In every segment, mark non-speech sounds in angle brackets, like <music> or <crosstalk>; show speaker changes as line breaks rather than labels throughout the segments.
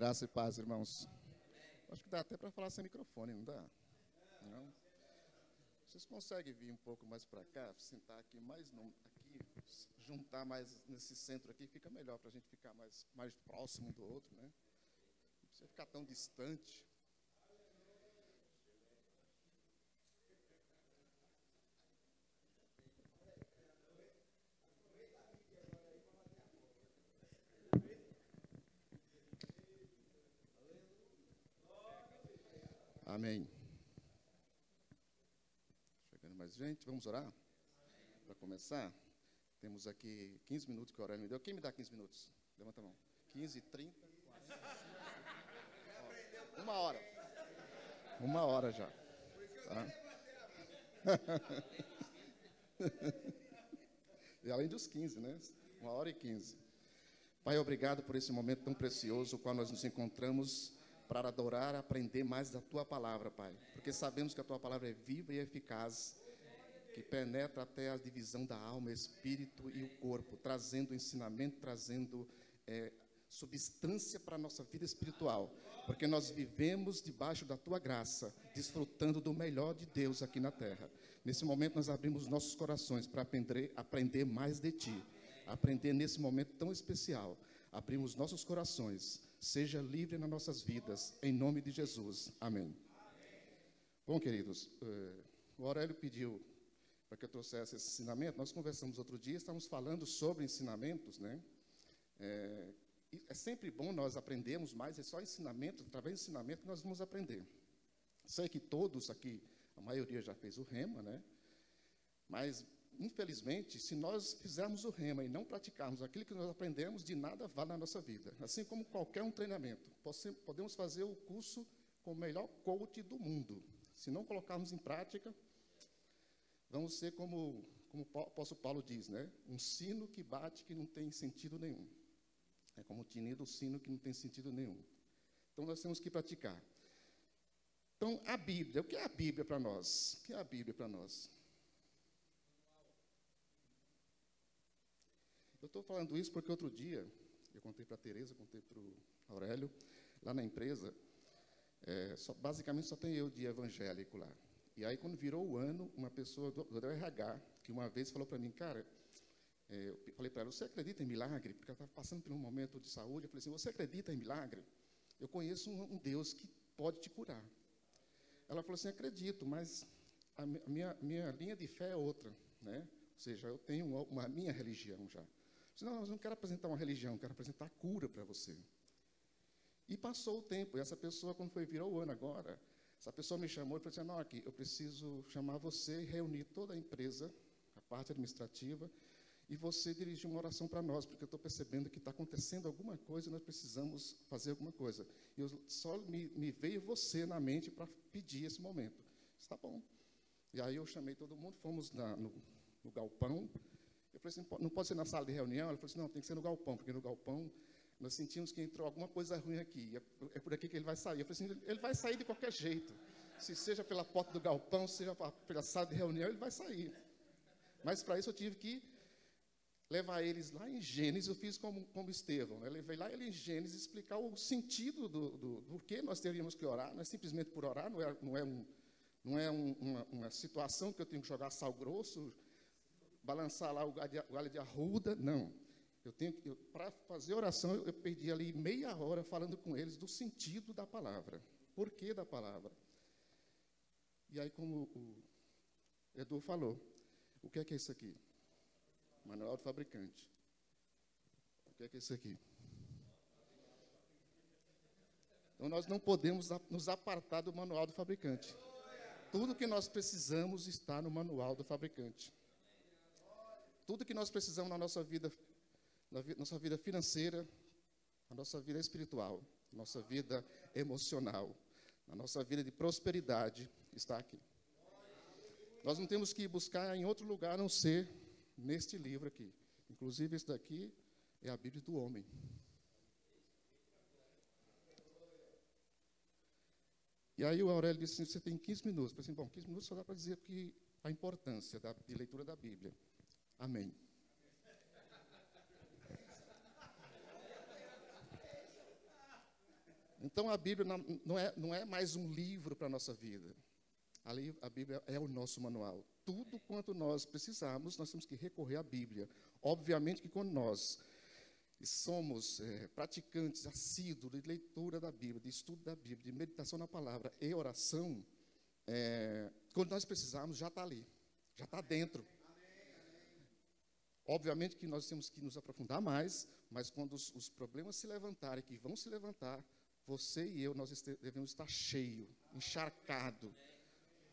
Graça e paz, irmãos. Acho que dá até para falar sem microfone, não dá? Não? Vocês conseguem vir um pouco mais para cá, sentar aqui mais não, aqui, juntar mais nesse centro aqui, fica melhor para a gente ficar mais, mais próximo do outro, né? Não precisa ficar tão distante. Gente, vamos orar? Para começar, temos aqui 15 minutos que o Aurélio me deu. Quem me dá 15 minutos? Levanta a mão. 15, 30, 40, Uma hora. Uma hora já. Tá? <laughs> e além dos 15, né? Uma hora e 15. Pai, obrigado por esse momento tão precioso, o qual nós nos encontramos para adorar, aprender mais da tua palavra, Pai. Porque sabemos que a tua palavra é viva e eficaz que penetra até a divisão da alma, espírito e o corpo, trazendo ensinamento, trazendo é, substância para a nossa vida espiritual, porque nós vivemos debaixo da tua graça, desfrutando do melhor de Deus aqui na terra. Nesse momento, nós abrimos nossos corações para aprender, aprender mais de ti, aprender nesse momento tão especial. Abrimos nossos corações, seja livre nas nossas vidas, em nome de Jesus. Amém. Bom, queridos, eh, o Aurélio pediu para que eu trouxesse esse ensinamento. Nós conversamos outro dia, estávamos falando sobre ensinamentos, né? É, é sempre bom nós aprendermos mais, é só ensinamento, através do ensinamento que nós vamos aprender. Sei que todos aqui, a maioria já fez o rema, né? Mas, infelizmente, se nós fizermos o rema e não praticarmos aquilo que nós aprendemos, de nada vale na nossa vida. Assim como qualquer um treinamento. Podemos fazer o curso com o melhor coach do mundo. Se não colocarmos em prática, Vamos ser como, como o apóstolo Paulo diz, né? Um sino que bate que não tem sentido nenhum. É como o tinido do sino que não tem sentido nenhum. Então nós temos que praticar. Então a Bíblia, o que é a Bíblia para nós? O que é a Bíblia para nós? Eu estou falando isso porque outro dia, eu contei para a Tereza, contei para o Aurélio, lá na empresa, é, só, basicamente só tem eu de evangélico lá. E aí, quando virou o ano, uma pessoa do, do RH, que uma vez falou para mim, cara, é, eu falei para ela, você acredita em milagre? Porque ela estava passando por um momento de saúde. Eu falei assim, você acredita em milagre? Eu conheço um, um Deus que pode te curar. Ela falou assim, acredito, mas a minha, minha linha de fé é outra, né? Ou seja, eu tenho uma, uma minha religião já. Disse, não, eu não quero apresentar uma religião, quero apresentar cura para você. E passou o tempo, e essa pessoa, quando foi virar o ano agora, essa pessoa me chamou e falou assim: aqui eu preciso chamar você, reunir toda a empresa, a parte administrativa, e você dirigir uma oração para nós, porque eu estou percebendo que está acontecendo alguma coisa e nós precisamos fazer alguma coisa. E eu, só me, me veio você na mente para pedir esse momento. Está bom. E aí eu chamei todo mundo, fomos na, no, no galpão. Eu falei assim: não pode ser na sala de reunião? Ela falou assim: não, tem que ser no galpão, porque no galpão nós sentimos que entrou alguma coisa ruim aqui. É, é por aqui que ele vai sair. Eu falei assim, ele vai sair de qualquer jeito. Se seja pela porta do galpão, seja pela sala de reunião, ele vai sair. Mas para isso eu tive que levar eles lá em Gênesis. Eu fiz como, como Estevão. Eu né? levei lá ele em Gênesis explicar o sentido do, do, do que nós teríamos que orar. Não é simplesmente por orar, não é, não é, um, não é um, uma, uma situação que eu tenho que jogar sal grosso, balançar lá o galho de arruda. Não. Eu tenho para fazer oração, eu, eu perdi ali meia hora falando com eles do sentido da palavra, porquê da palavra. E aí, como o Edu falou, o que é que é isso aqui? Manual do fabricante. O que é que é isso aqui? Então, nós não podemos nos apartar do manual do fabricante. Tudo que nós precisamos está no manual do fabricante. Tudo que nós precisamos na nossa vida na nossa vida financeira, na nossa vida espiritual, na nossa vida emocional, na nossa vida de prosperidade, está aqui. Nós não temos que buscar em outro lugar a não ser neste livro aqui. Inclusive, esse daqui é a Bíblia do homem. E aí o Aurélio disse assim, você tem 15 minutos. Eu falei assim, bom, 15 minutos só dá para dizer que a importância da, de leitura da Bíblia. Amém. Então a Bíblia não é, não é mais um livro para a nossa vida. Ali a Bíblia é o nosso manual. Tudo quanto nós precisamos, nós temos que recorrer à Bíblia. Obviamente que quando nós somos é, praticantes assíduos de leitura da Bíblia, de estudo da Bíblia, de meditação na palavra e oração, é, quando nós precisamos, já está ali, já está dentro. Obviamente que nós temos que nos aprofundar mais, mas quando os, os problemas se levantarem, que vão se levantar, você e eu, nós devemos estar cheio, encharcado,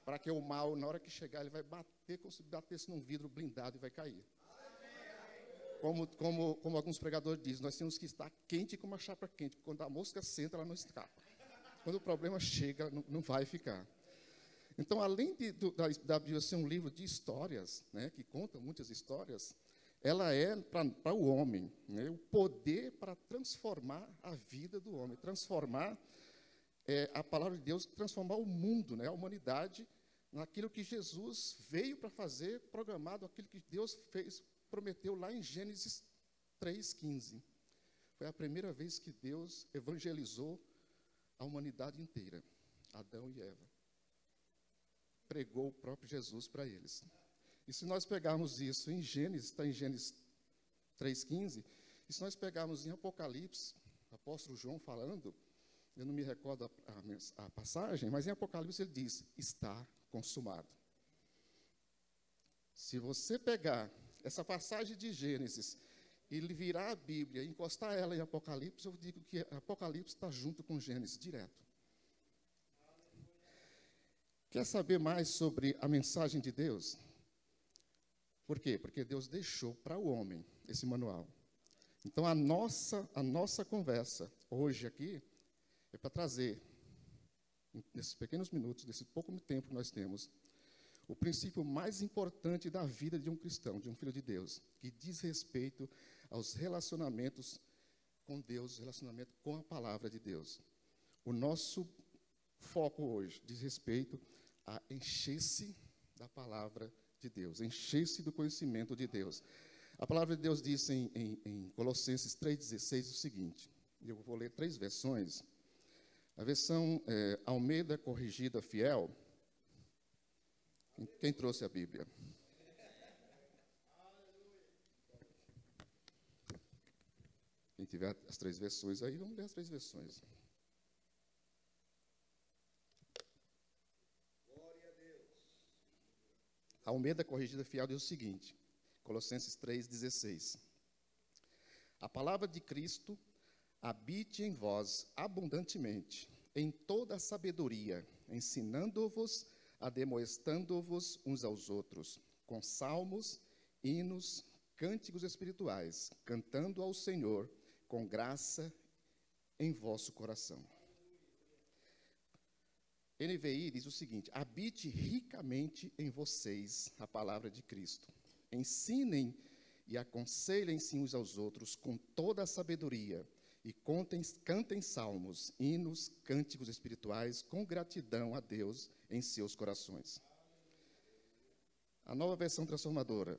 para que o mal, na hora que chegar, ele vai bater como se batesse num vidro blindado e vai cair. Como, como, como alguns pregadores dizem, nós temos que estar quente como a chapa quente. Quando a mosca senta, ela não escapa. Quando o problema chega, não, não vai ficar. Então, além de, do, da, da Bíblia ser um livro de histórias, né, que conta muitas histórias, ela é para o homem, né, o poder para transformar a vida do homem, transformar é, a palavra de Deus, transformar o mundo, né, a humanidade, naquilo que Jesus veio para fazer, programado, aquilo que Deus fez, prometeu lá em Gênesis 3,15. Foi a primeira vez que Deus evangelizou a humanidade inteira, Adão e Eva. Pregou o próprio Jesus para eles. E se nós pegarmos isso em Gênesis, está em Gênesis 3,15, e se nós pegarmos em Apocalipse, apóstolo João falando, eu não me recordo a, a, a passagem, mas em Apocalipse ele diz: está consumado. Se você pegar essa passagem de Gênesis e virar a Bíblia, encostar ela em Apocalipse, eu digo que Apocalipse está junto com Gênesis, direto. Quer saber mais sobre a mensagem de Deus? Por quê? Porque Deus deixou para o homem esse manual. Então a nossa a nossa conversa hoje aqui é para trazer nesses pequenos minutos, nesse pouco tempo que nós temos, o princípio mais importante da vida de um cristão, de um filho de Deus, que diz respeito aos relacionamentos com Deus, relacionamento com a palavra de Deus. O nosso foco hoje diz respeito a encher-se da palavra de de Deus, enchei-se do conhecimento de Deus. A palavra de Deus diz em, em, em Colossenses 3,16 o seguinte: eu vou ler três versões. A versão é, Almeida Corrigida Fiel. Quem trouxe a Bíblia? Quem tiver as três versões aí, vamos ler as três versões. A Almeida Corrigida Fiel diz o seguinte, Colossenses 3,16. A palavra de Cristo habite em vós abundantemente, em toda a sabedoria, ensinando-vos, ademoestando-vos uns aos outros, com salmos, hinos, cânticos espirituais, cantando ao Senhor com graça em vosso coração. NVI diz o seguinte: habite ricamente em vocês a palavra de Cristo. Ensinem e aconselhem-se uns aos outros com toda a sabedoria e contem, cantem salmos, hinos, cânticos espirituais com gratidão a Deus em seus corações. A nova versão transformadora,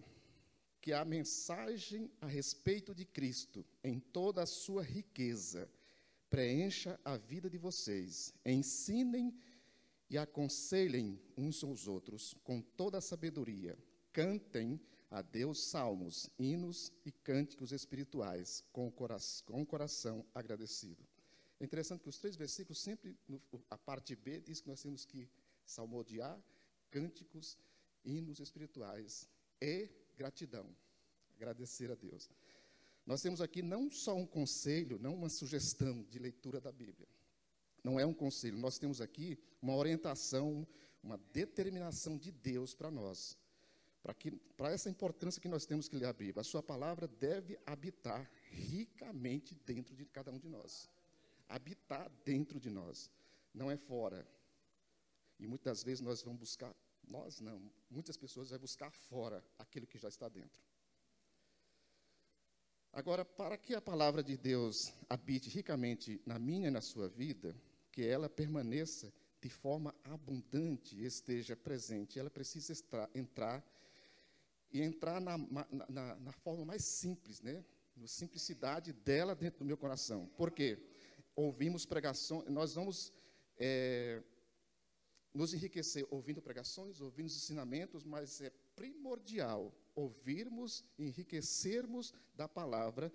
que a mensagem a respeito de Cristo em toda a sua riqueza preencha a vida de vocês. Ensinem e aconselhem uns aos outros com toda a sabedoria. Cantem a Deus salmos, hinos e cânticos espirituais com o, coração, com o coração agradecido. É interessante que os três versículos, sempre no, a parte B diz que nós temos que salmodiar cânticos, hinos espirituais e gratidão. Agradecer a Deus. Nós temos aqui não só um conselho, não uma sugestão de leitura da Bíblia. Não é um conselho, nós temos aqui uma orientação, uma determinação de Deus para nós. Para, essa importância que nós temos que ler a Bíblia, a sua palavra deve habitar ricamente dentro de cada um de nós. Habitar dentro de nós, não é fora. E muitas vezes nós vamos buscar, nós não, muitas pessoas vão buscar fora aquilo que já está dentro. Agora, para que a palavra de Deus habite ricamente na minha e na sua vida, que ela permaneça de forma abundante, esteja presente. Ela precisa entrar e entrar na, na, na forma mais simples, né? Na simplicidade dela dentro do meu coração. Por quê? Ouvimos pregações, nós vamos é, nos enriquecer ouvindo pregações, ouvindo ensinamentos, mas é primordial ouvirmos, enriquecermos da palavra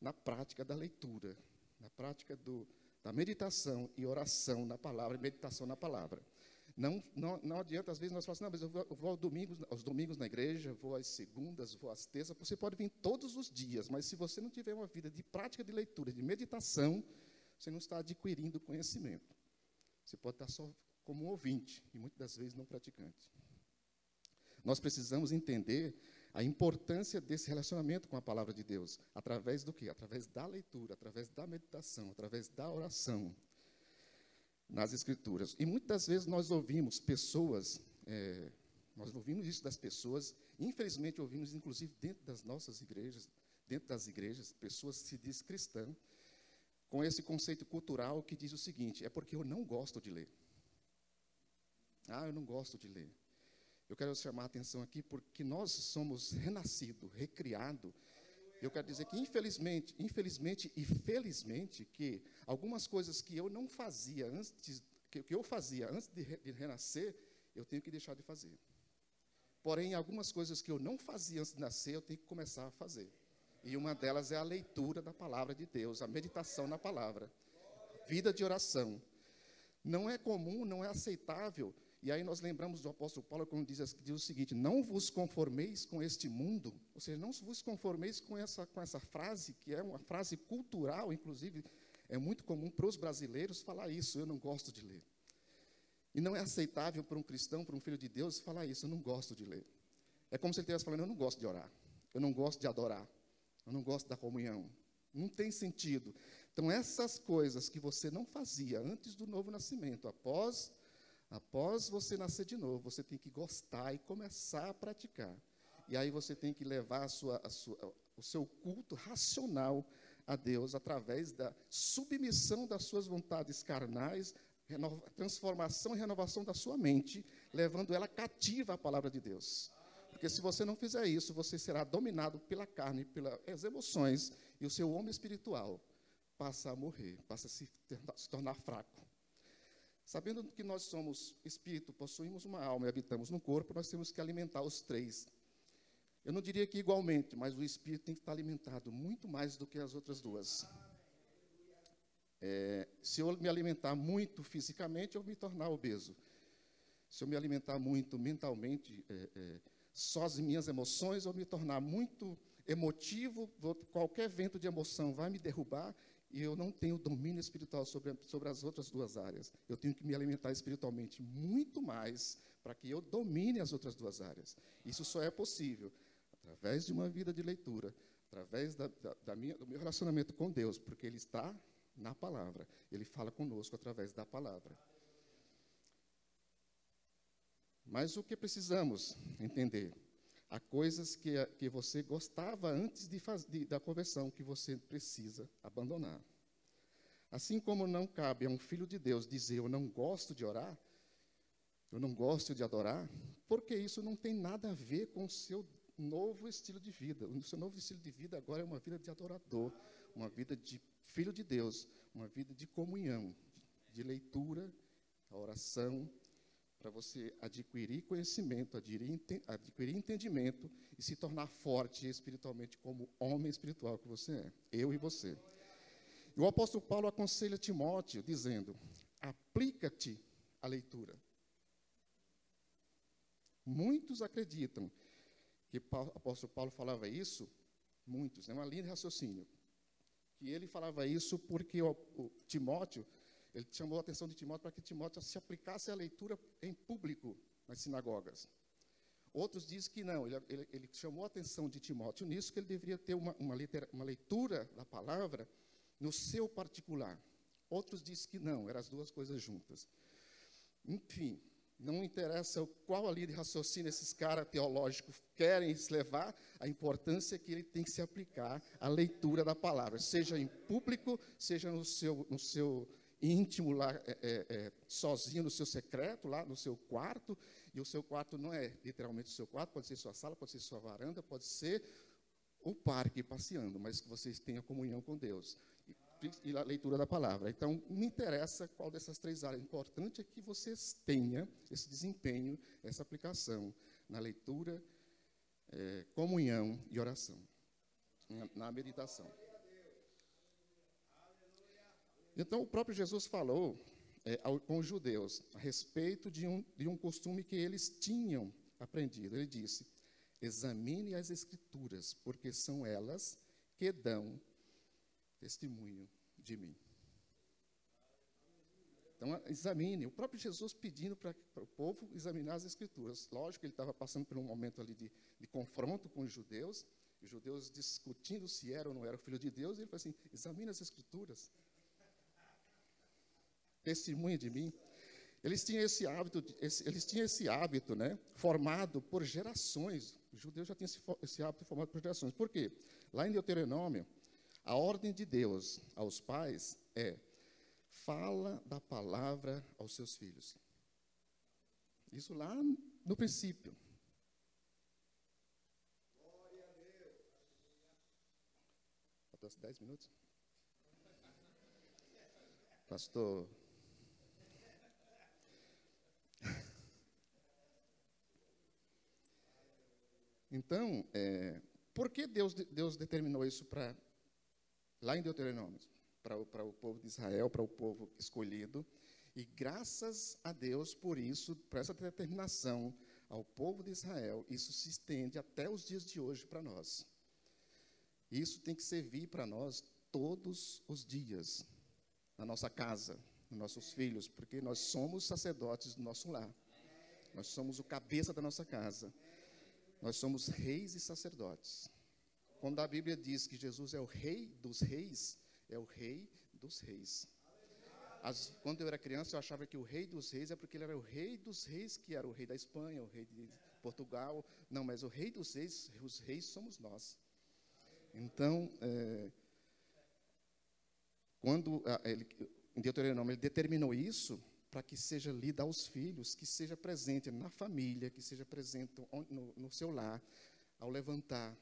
na prática da leitura, na prática do, da Meditação e oração na palavra, meditação na palavra. Não, não, não adianta, às vezes, nós falamos assim, não, mas eu vou, eu vou aos, domingos, aos domingos na igreja, vou às segundas, vou às terças. Você pode vir todos os dias, mas se você não tiver uma vida de prática de leitura, de meditação, você não está adquirindo conhecimento. Você pode estar só como um ouvinte e muitas das vezes não praticante. Nós precisamos entender a importância desse relacionamento com a palavra de Deus. Através do quê? Através da leitura, através da meditação, através da oração nas Escrituras. E muitas vezes nós ouvimos pessoas, é, nós ouvimos isso das pessoas, infelizmente ouvimos, inclusive, dentro das nossas igrejas, dentro das igrejas, pessoas se diz cristã, com esse conceito cultural que diz o seguinte: é porque eu não gosto de ler. Ah, eu não gosto de ler. Eu quero chamar a atenção aqui porque nós somos renascido, recriado. Eu quero dizer que infelizmente, infelizmente e felizmente que algumas coisas que eu não fazia antes que, eu fazia antes de, re, de renascer, eu tenho que deixar de fazer. Porém, algumas coisas que eu não fazia antes de nascer, eu tenho que começar a fazer. E uma delas é a leitura da palavra de Deus, a meditação na palavra, vida de oração. Não é comum, não é aceitável e aí nós lembramos do apóstolo Paulo quando diz, diz, o seguinte: não vos conformeis com este mundo, ou seja, não vos conformeis com essa, com essa frase, que é uma frase cultural, inclusive, é muito comum para os brasileiros falar isso, eu não gosto de ler. E não é aceitável para um cristão, para um filho de Deus, falar isso, eu não gosto de ler. É como se ele estivesse falando, eu não gosto de orar, eu não gosto de adorar, eu não gosto da comunhão. Não tem sentido. Então, essas coisas que você não fazia antes do novo nascimento, após Após você nascer de novo, você tem que gostar e começar a praticar. E aí você tem que levar a sua, a sua, o seu culto racional a Deus através da submissão das suas vontades carnais, renova, transformação e renovação da sua mente, levando ela cativa à palavra de Deus. Porque se você não fizer isso, você será dominado pela carne, pelas emoções, e o seu homem espiritual passa a morrer, passa a se tornar fraco. Sabendo que nós somos espírito, possuímos uma alma e habitamos no corpo, nós temos que alimentar os três. Eu não diria que igualmente, mas o espírito tem que estar alimentado muito mais do que as outras duas. É, se eu me alimentar muito fisicamente, eu vou me tornar obeso. Se eu me alimentar muito mentalmente, é, é, só as minhas emoções, eu vou me tornar muito emotivo, vou, qualquer vento de emoção vai me derrubar e eu não tenho domínio espiritual sobre, sobre as outras duas áreas. Eu tenho que me alimentar espiritualmente muito mais para que eu domine as outras duas áreas. Isso só é possível através de uma vida de leitura, através da, da, da minha, do meu relacionamento com Deus, porque Ele está na palavra. Ele fala conosco através da palavra. Mas o que precisamos entender? Há coisas que, eh, que você gostava antes de faz, de, da conversão que você precisa abandonar. Assim como não cabe a um filho de Deus dizer eu não gosto de orar, eu não gosto de adorar, porque isso não tem nada a ver com o seu novo estilo de vida. O seu novo estilo de vida agora é uma vida de adorador, uma vida de filho de Deus, uma vida de comunhão, de leitura, oração, para você adquirir conhecimento, adquirir entendimento e se tornar forte espiritualmente como homem espiritual que você é, eu e você. E o apóstolo Paulo aconselha Timóteo dizendo: aplica-te à leitura. Muitos acreditam que o apóstolo Paulo falava isso, muitos, é né, uma linha de raciocínio, que ele falava isso porque o, o Timóteo ele chamou a atenção de Timóteo para que Timóteo se aplicasse à leitura em público nas sinagogas. Outros dizem que não, ele, ele, ele chamou a atenção de Timóteo nisso, que ele deveria ter uma, uma, litera, uma leitura da palavra no seu particular. Outros dizem que não, eram as duas coisas juntas. Enfim, não interessa qual ali de raciocínio esses caras teológicos querem se levar, a importância é que ele tem que se aplicar à leitura da palavra, seja em público, seja no seu, no seu íntimo lá, é, é, é, sozinho no seu secreto, lá no seu quarto, e o seu quarto não é literalmente o seu quarto, pode ser sua sala, pode ser sua varanda, pode ser o parque passeando, mas que vocês tenham comunhão com Deus e, e a leitura da palavra. Então, não interessa qual dessas três áreas. O importante é que vocês tenham esse desempenho, essa aplicação na leitura, é, comunhão e oração, na, na meditação. Então, o próprio Jesus falou é, ao, com os judeus a respeito de um, de um costume que eles tinham aprendido. Ele disse: examine as Escrituras, porque são elas que dão testemunho de mim. Então, examine. O próprio Jesus pedindo para o povo examinar as Escrituras. Lógico que ele estava passando por um momento ali de, de confronto com os judeus, os judeus discutindo se era ou não era o filho de Deus, e ele falou assim: examine as Escrituras testemunha de mim, eles tinham esse hábito, eles tinham esse hábito, né, formado por gerações. Os judeus já tinham esse, esse hábito formado por gerações. Por quê? Lá em Deuteronômio, a ordem de Deus aos pais é: fala da palavra aos seus filhos. Isso lá no princípio. Glória a Deus. Faltam 10 minutos. Pastor Então, é, por que Deus, Deus determinou isso para lá em Deuteronômio, para o povo de Israel, para o povo escolhido? E graças a Deus por isso, por essa determinação ao povo de Israel, isso se estende até os dias de hoje para nós. Isso tem que servir para nós todos os dias, na nossa casa, nos nossos filhos, porque nós somos sacerdotes do nosso lar. Nós somos o cabeça da nossa casa. Nós somos reis e sacerdotes. Quando a Bíblia diz que Jesus é o rei dos reis, é o rei dos reis. As, quando eu era criança, eu achava que o rei dos reis é porque ele era o rei dos reis, que era o rei da Espanha, o rei de Portugal. Não, mas o rei dos reis, os reis somos nós. Então, é, quando ele, em Deuteronômio ele determinou isso, para que seja lida aos filhos, que seja presente na família, que seja presente no, no seu lar, ao levantar,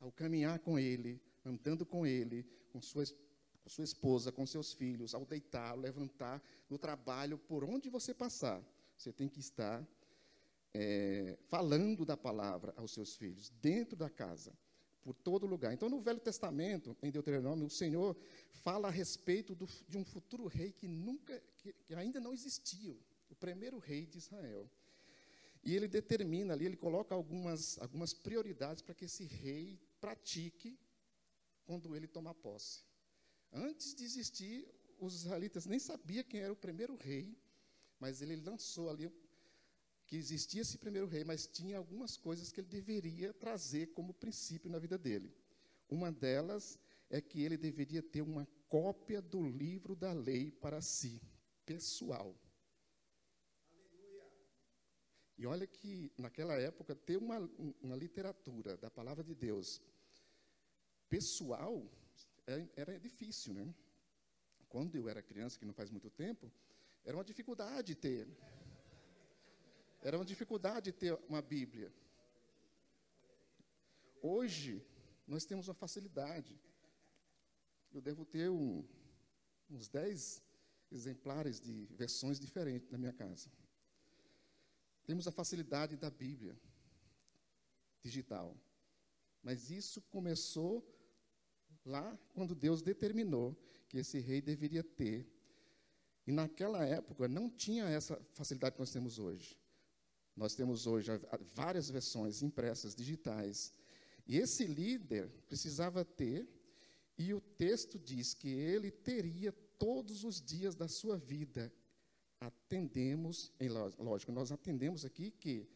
ao caminhar com ele, andando com ele, com sua, com sua esposa, com seus filhos, ao deitar, ao levantar, no trabalho, por onde você passar, você tem que estar é, falando da palavra aos seus filhos, dentro da casa por todo lugar. Então, no Velho Testamento, em Deuteronômio, o Senhor fala a respeito do, de um futuro rei que nunca, que, que ainda não existiu, o primeiro rei de Israel. E ele determina ali, ele coloca algumas, algumas prioridades para que esse rei pratique quando ele tomar posse. Antes de existir, os israelitas nem sabiam quem era o primeiro rei, mas ele lançou ali que existia esse primeiro rei, mas tinha algumas coisas que ele deveria trazer como princípio na vida dele. Uma delas é que ele deveria ter uma cópia do livro da lei para si, pessoal. Aleluia. E olha que, naquela época, ter uma, uma literatura da palavra de Deus pessoal é, era difícil, né? Quando eu era criança, que não faz muito tempo, era uma dificuldade ter. Era uma dificuldade ter uma Bíblia. Hoje, nós temos uma facilidade. Eu devo ter um, uns 10 exemplares de versões diferentes na minha casa. Temos a facilidade da Bíblia digital. Mas isso começou lá quando Deus determinou que esse rei deveria ter. E naquela época não tinha essa facilidade que nós temos hoje. Nós temos hoje várias versões impressas, digitais. E esse líder precisava ter, e o texto diz que ele teria todos os dias da sua vida. Atendemos, lógico, nós atendemos aqui que,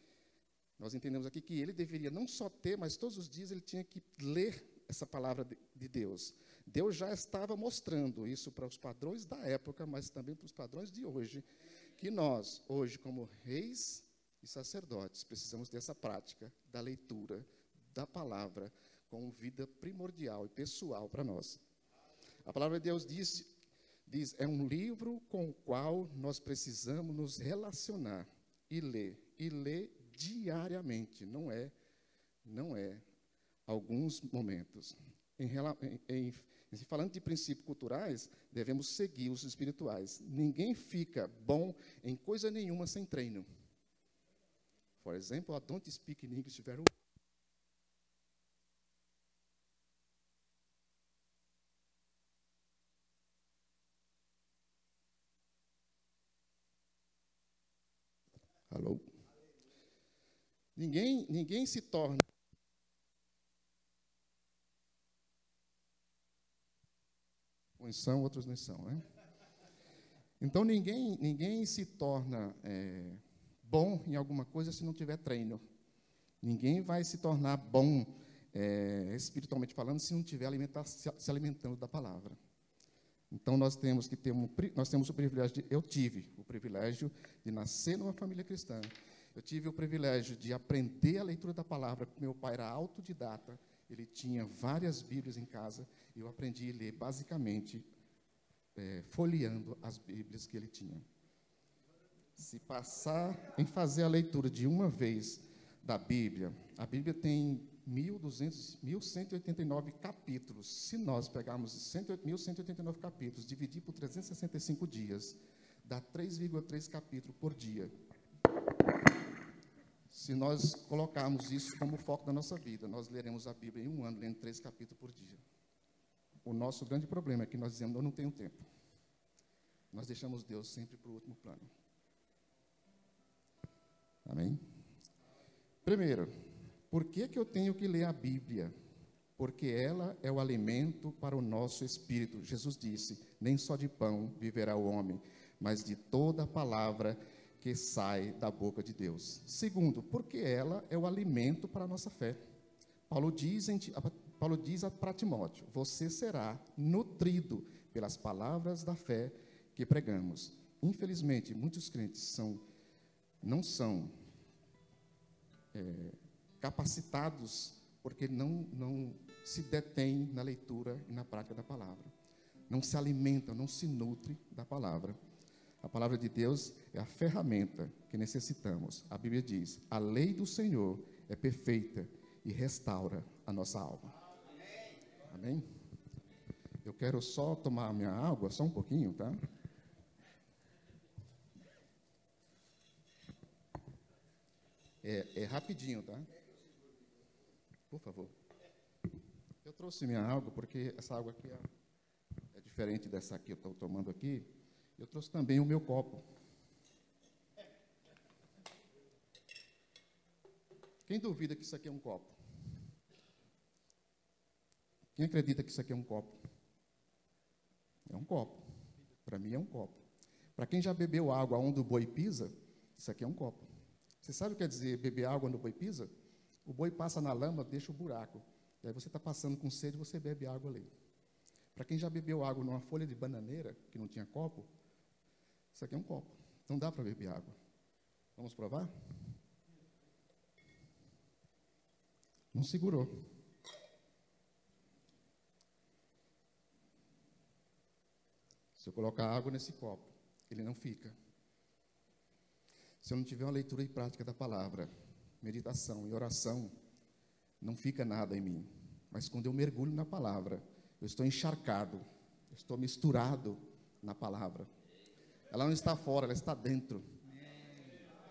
nós entendemos aqui que ele deveria não só ter, mas todos os dias ele tinha que ler essa palavra de Deus. Deus já estava mostrando isso para os padrões da época, mas também para os padrões de hoje, que nós, hoje, como reis e sacerdotes. Precisamos dessa prática da leitura da palavra como vida primordial e pessoal para nós. A palavra de Deus diz, diz: é um livro com o qual nós precisamos nos relacionar e ler, e ler diariamente, não é, não é alguns momentos. Em, em, em, falando de princípios culturais, devemos seguir os espirituais. Ninguém fica bom em coisa nenhuma sem treino por exemplo, a Don't Speak in English Very Alô? Ninguém, ninguém se torna Uns são, outros não são, né? Então ninguém, ninguém se torna é, bom em alguma coisa se não tiver treino. Ninguém vai se tornar bom é, espiritualmente falando se não tiver alimentar, se, alimentando da palavra. Então nós temos que ter um, nós temos o privilégio de, eu tive o privilégio de nascer numa família cristã. Eu tive o privilégio de aprender a leitura da palavra. Meu pai era autodidata, ele tinha várias Bíblias em casa e eu aprendi a ler basicamente é, folheando as Bíblias que ele tinha. Se passar em fazer a leitura de uma vez da Bíblia, a Bíblia tem 1.189 capítulos. Se nós pegarmos 1.189 capítulos, dividir por 365 dias, dá 3,3 capítulos por dia. Se nós colocarmos isso como foco da nossa vida, nós leremos a Bíblia em um ano, lendo três capítulos por dia. O nosso grande problema é que nós dizemos, eu não tenho tempo. Nós deixamos Deus sempre para o último plano. Amém? Primeiro, por que, que eu tenho que ler a Bíblia? Porque ela é o alimento para o nosso espírito. Jesus disse: nem só de pão viverá o homem, mas de toda palavra que sai da boca de Deus. Segundo, porque ela é o alimento para a nossa fé. Paulo diz, em, Paulo diz para Timóteo: Você será nutrido pelas palavras da fé que pregamos. Infelizmente, muitos crentes são, não são é, capacitados, porque não, não se detêm na leitura e na prática da palavra. Não se alimentam, não se nutre da palavra. A palavra de Deus é a ferramenta que necessitamos. A Bíblia diz: a lei do Senhor é perfeita e restaura a nossa alma. Amém? Eu quero só tomar minha água, só um pouquinho, tá? É, é rapidinho, tá? Por favor. Eu trouxe minha água, porque essa água aqui é, é diferente dessa que eu estou tomando aqui. Eu trouxe também o meu copo. Quem duvida que isso aqui é um copo? Quem acredita que isso aqui é um copo? É um copo. Para mim é um copo. Para quem já bebeu água onde o boi pisa, isso aqui é um copo. Você sabe o que quer dizer beber água no boi pisa? O boi passa na lama, deixa o buraco. E aí você está passando com sede, você bebe água ali. Para quem já bebeu água numa folha de bananeira, que não tinha copo, isso aqui é um copo. Não dá para beber água. Vamos provar? Não segurou. Se eu colocar água nesse copo, ele não fica. Se eu não tiver uma leitura e prática da palavra, meditação e oração, não fica nada em mim. Mas quando eu mergulho na palavra, eu estou encharcado, eu estou misturado na palavra. Ela não está fora, ela está dentro.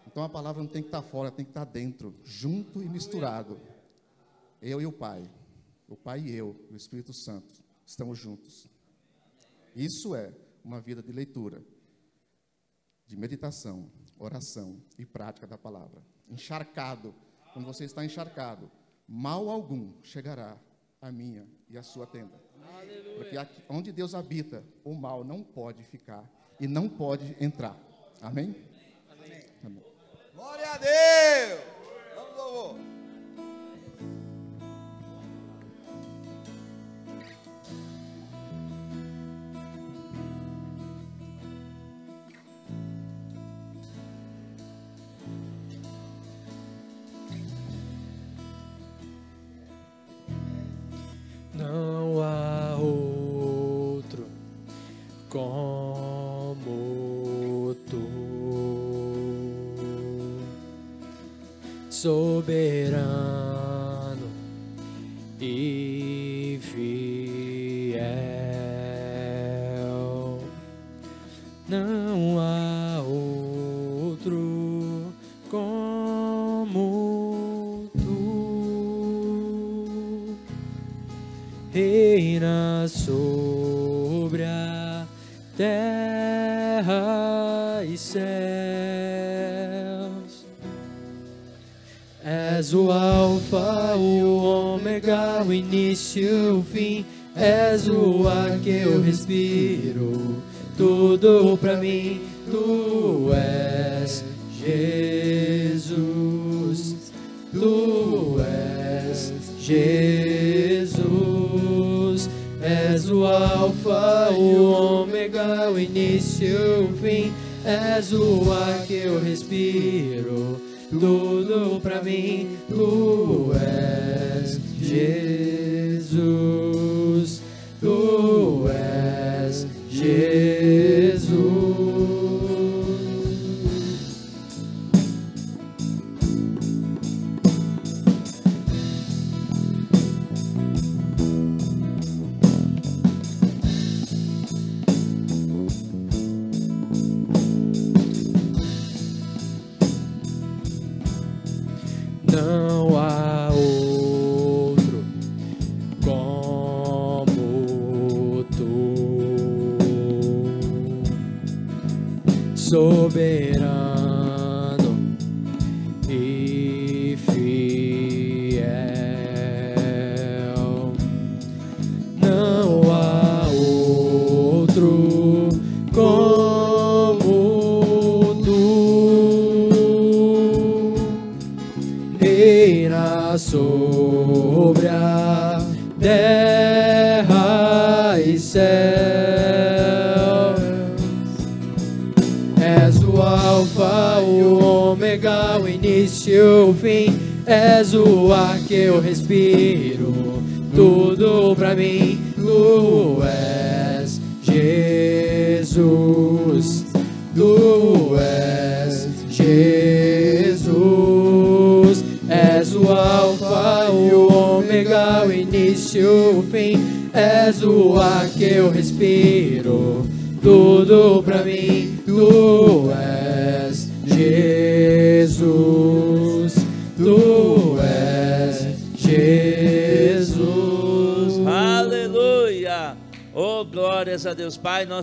Então a palavra não tem que estar fora, tem que estar dentro, junto e misturado. Eu e o Pai, o Pai e eu, o Espírito Santo, estamos juntos. Isso é uma vida de leitura, de meditação oração e prática da palavra. Encharcado, quando você está encharcado, mal algum chegará à minha e à sua tenda. Porque aqui, onde Deus habita, o mal não pode ficar e não pode entrar. Amém? Amém. Amém.
Tá Glória a Deus! Vamos, louvor.
tu és Jesus, és o Alfa, o Ômega, o início, o fim, és o ar que eu respiro, tudo pra mim, tu és Jesus, tu és Jesus.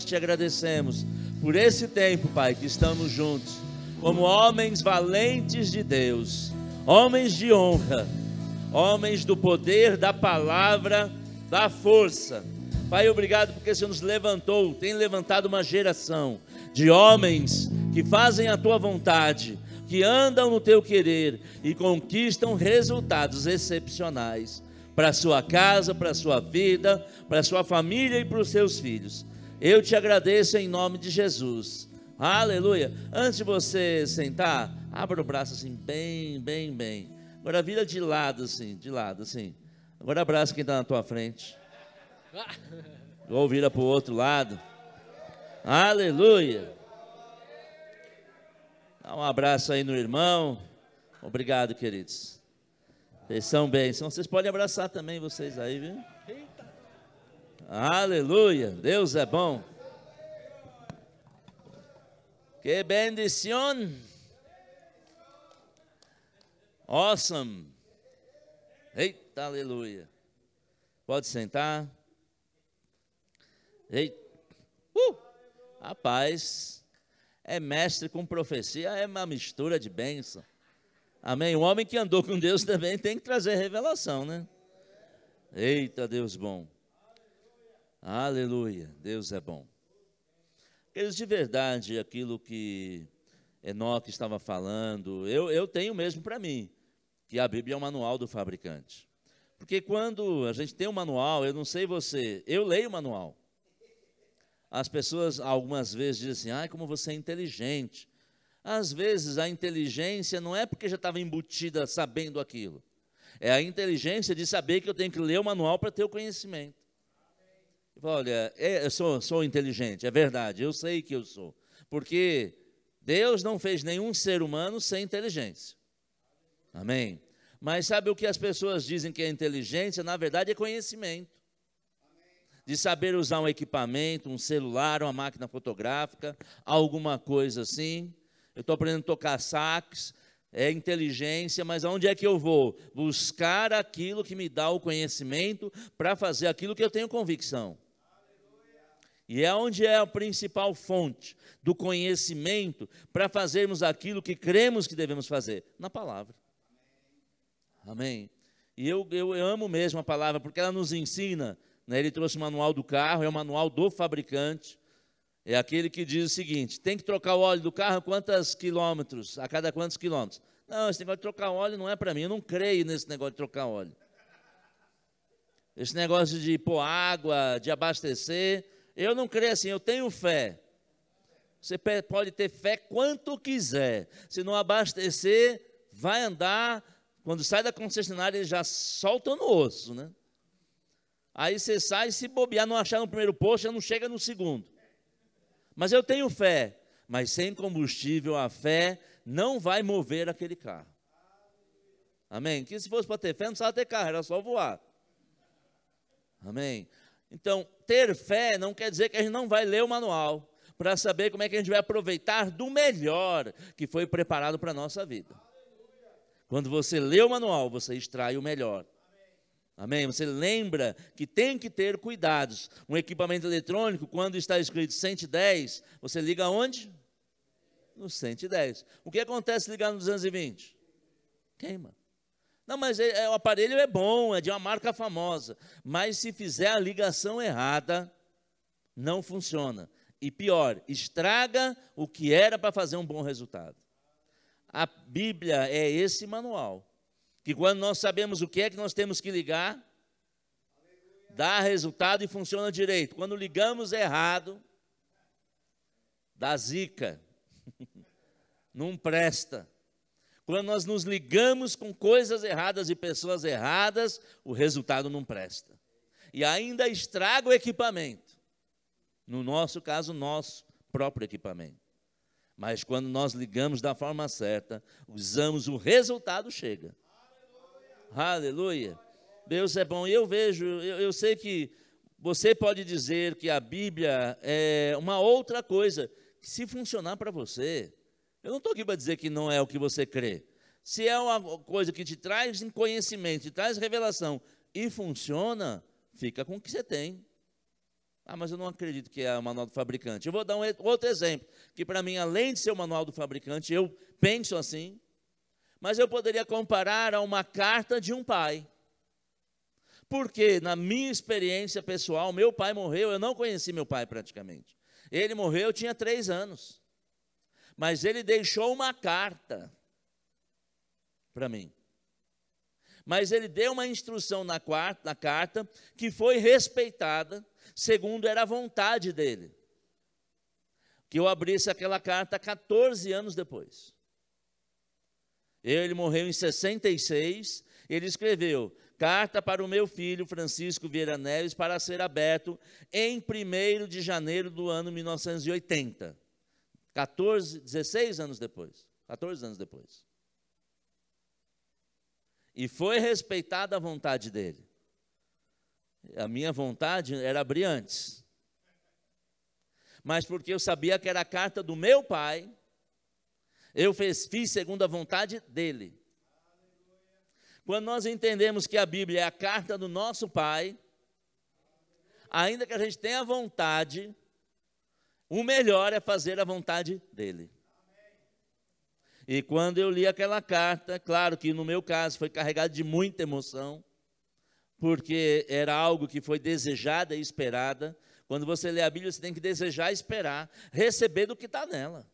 te agradecemos por esse tempo, Pai, que estamos juntos, como homens valentes de Deus, homens de honra, homens do poder, da palavra, da força. Pai, obrigado porque o Senhor nos levantou, tem levantado uma geração de homens que fazem a tua vontade, que andam no teu querer e conquistam resultados excepcionais para a sua casa, para a sua vida, para a sua família e para os seus filhos. Eu te agradeço em nome de Jesus. Aleluia. Antes de você sentar, abra o braço assim, bem, bem, bem. Agora vira de lado assim, de lado assim. Agora abraça quem está na tua frente. Ou vira para o outro lado. Aleluia. Dá um abraço aí no irmão. Obrigado, queridos. Vocês são bem. Vocês podem abraçar também vocês aí, viu? Aleluia, Deus é bom. Que bendição. Awesome. Eita, aleluia. Pode sentar. Eita. Uh, rapaz, é mestre com profecia, é uma mistura de bênção. Amém? O homem que andou com Deus também tem que trazer revelação, né? Eita, Deus bom. Aleluia, Deus é bom. Aqueles de verdade, aquilo que Enoque estava falando, eu, eu tenho mesmo para mim, que a Bíblia é o manual do fabricante. Porque quando a gente tem um manual, eu não sei você, eu leio o manual. As pessoas algumas vezes dizem assim, ah, como você é inteligente. Às vezes a inteligência não é porque já estava embutida sabendo aquilo. É a inteligência de saber que eu tenho que ler o manual para ter o conhecimento. Olha, é, eu sou, sou inteligente, é verdade, eu sei que eu sou. Porque Deus não fez nenhum ser humano sem inteligência. Amém? Mas sabe o que as pessoas dizem que é inteligência? Na verdade, é conhecimento. De saber usar um equipamento, um celular, uma máquina fotográfica, alguma coisa assim. Eu estou aprendendo a tocar sax, é inteligência, mas aonde é que eu vou? Buscar aquilo que me dá o conhecimento para fazer aquilo que eu tenho convicção. E é onde é a principal fonte do conhecimento para fazermos aquilo que cremos que devemos fazer? Na palavra. Amém. E eu, eu, amo mesmo a palavra, porque ela nos ensina. Né? Ele trouxe o manual do carro, é o manual do fabricante. É aquele que diz o seguinte: tem que trocar o óleo do carro quantos quilômetros? A cada quantos quilômetros? Não, esse negócio de trocar óleo não é para mim. Eu não creio nesse negócio de trocar óleo. Esse negócio de pôr água, de abastecer. Eu não creio assim, eu tenho fé. Você pode ter fé quanto quiser. Se não abastecer, vai andar. Quando sai da concessionária, ele já solta no osso, né? Aí você sai, se bobear, não achar no primeiro posto, já não chega no segundo. Mas eu tenho fé. Mas sem combustível, a fé não vai mover aquele carro. Amém? Que se fosse para ter fé, não precisava ter carro, era só voar. Amém? Então, ter fé não quer dizer que a gente não vai ler o manual para saber como é que a gente vai aproveitar do melhor que foi preparado para a nossa vida. Quando você lê o manual, você extrai o melhor. Amém? Você lembra que tem que ter cuidados. Um equipamento eletrônico, quando está escrito 110, você liga onde? No 110. O que acontece ligar no 220? Queima. Não, mas é, é, o aparelho é bom, é de uma marca famosa. Mas se fizer a ligação errada, não funciona. E pior, estraga o que era para fazer um bom resultado. A Bíblia é esse manual. Que quando nós sabemos o que é que nós temos que ligar, dá resultado e funciona direito. Quando ligamos errado, dá zica. <laughs> Não presta. Quando nós nos ligamos com coisas erradas e pessoas erradas, o resultado não presta. E ainda estraga o equipamento. No nosso caso, nosso próprio equipamento. Mas quando nós ligamos da forma certa, usamos o resultado, chega. Aleluia. Aleluia. Deus é bom. E eu vejo, eu, eu sei que você pode dizer que a Bíblia é uma outra coisa. Se funcionar para você, eu não estou aqui para dizer que não é o que você crê. Se é uma coisa que te traz conhecimento, te traz revelação e funciona, fica com o que você tem. Ah, mas eu não acredito que é o manual do fabricante. Eu vou dar um outro exemplo, que para mim, além de ser o manual do fabricante, eu penso assim, mas eu poderia comparar a uma carta de um pai. Porque, na minha experiência pessoal, meu pai morreu, eu não conheci meu pai praticamente. Ele morreu, eu tinha três anos. Mas ele deixou uma carta para mim. Mas ele deu uma instrução na, quarta, na carta que foi respeitada, segundo era a vontade dele. Que eu abrisse aquela carta 14 anos depois. Ele morreu em 66, ele escreveu: Carta para o meu filho Francisco Vieira Neves para ser aberto em 1 de janeiro do ano 1980. 14, 16 anos depois. 14 anos depois. E foi respeitada a vontade dele. A minha vontade era abrir antes. Mas porque eu sabia que era a carta do meu pai, eu fiz, fiz segundo a vontade dele. Quando nós entendemos que a Bíblia é a carta do nosso pai, ainda que a gente tenha vontade, o melhor é fazer a vontade dele. E quando eu li aquela carta, claro que no meu caso foi carregado de muita emoção, porque era algo que foi desejada e esperada. Quando você lê a Bíblia, você tem que desejar e esperar, receber do que está nela.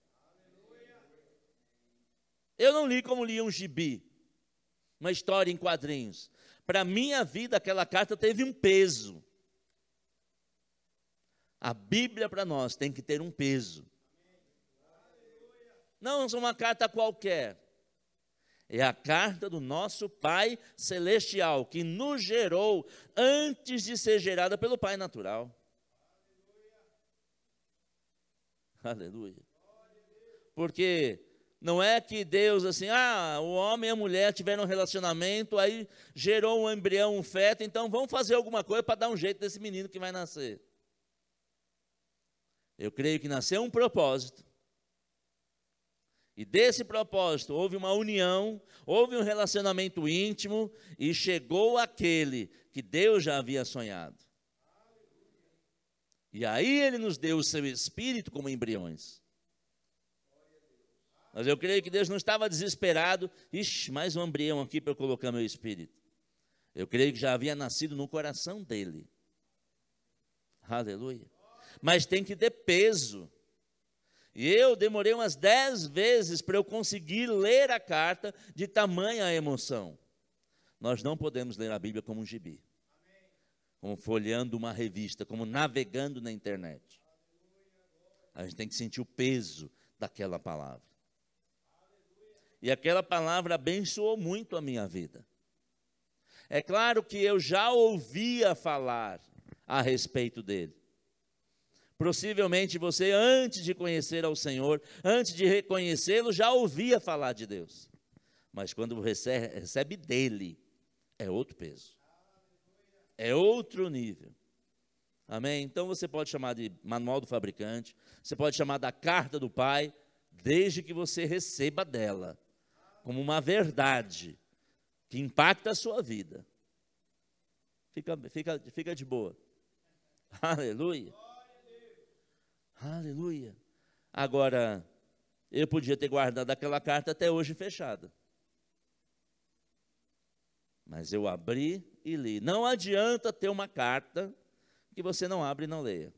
Eu não li como li um gibi, uma história em quadrinhos. Para a minha vida, aquela carta teve um peso. A Bíblia para nós tem que ter um peso. Não é uma carta qualquer. É a carta do nosso Pai Celestial, que nos gerou antes de ser gerada pelo Pai natural. Aleluia. Porque não é que Deus, assim, ah, o homem e a mulher tiveram um relacionamento, aí gerou um embrião, um feto, então vamos fazer alguma coisa para dar um jeito desse menino que vai nascer. Eu creio que nasceu um propósito. E desse propósito houve uma união, houve um relacionamento íntimo e chegou aquele que Deus já havia sonhado. E aí ele nos deu o seu espírito como embriões. Mas eu creio que Deus não estava desesperado. Ixi, mais um embrião aqui para eu colocar meu espírito. Eu creio que já havia nascido no coração dele. Aleluia mas tem que ter peso. E eu demorei umas dez vezes para eu conseguir ler a carta de tamanha emoção. Nós não podemos ler a Bíblia como um gibi, como folheando uma revista, como navegando na internet. A gente tem que sentir o peso daquela palavra. E aquela palavra abençoou muito a minha vida. É claro que eu já ouvia falar a respeito dele, Possivelmente você, antes de conhecer ao Senhor, antes de reconhecê-lo, já ouvia falar de Deus. Mas quando recebe, recebe dele, é outro peso. É outro nível. Amém? Então você pode chamar de manual do fabricante, você pode chamar da carta do Pai, desde que você receba dela como uma verdade que impacta a sua vida. Fica, fica, fica de boa. <laughs> Aleluia. Aleluia. Agora, eu podia ter guardado aquela carta até hoje fechada. Mas eu abri e li. Não adianta ter uma carta que você não abre e não leia.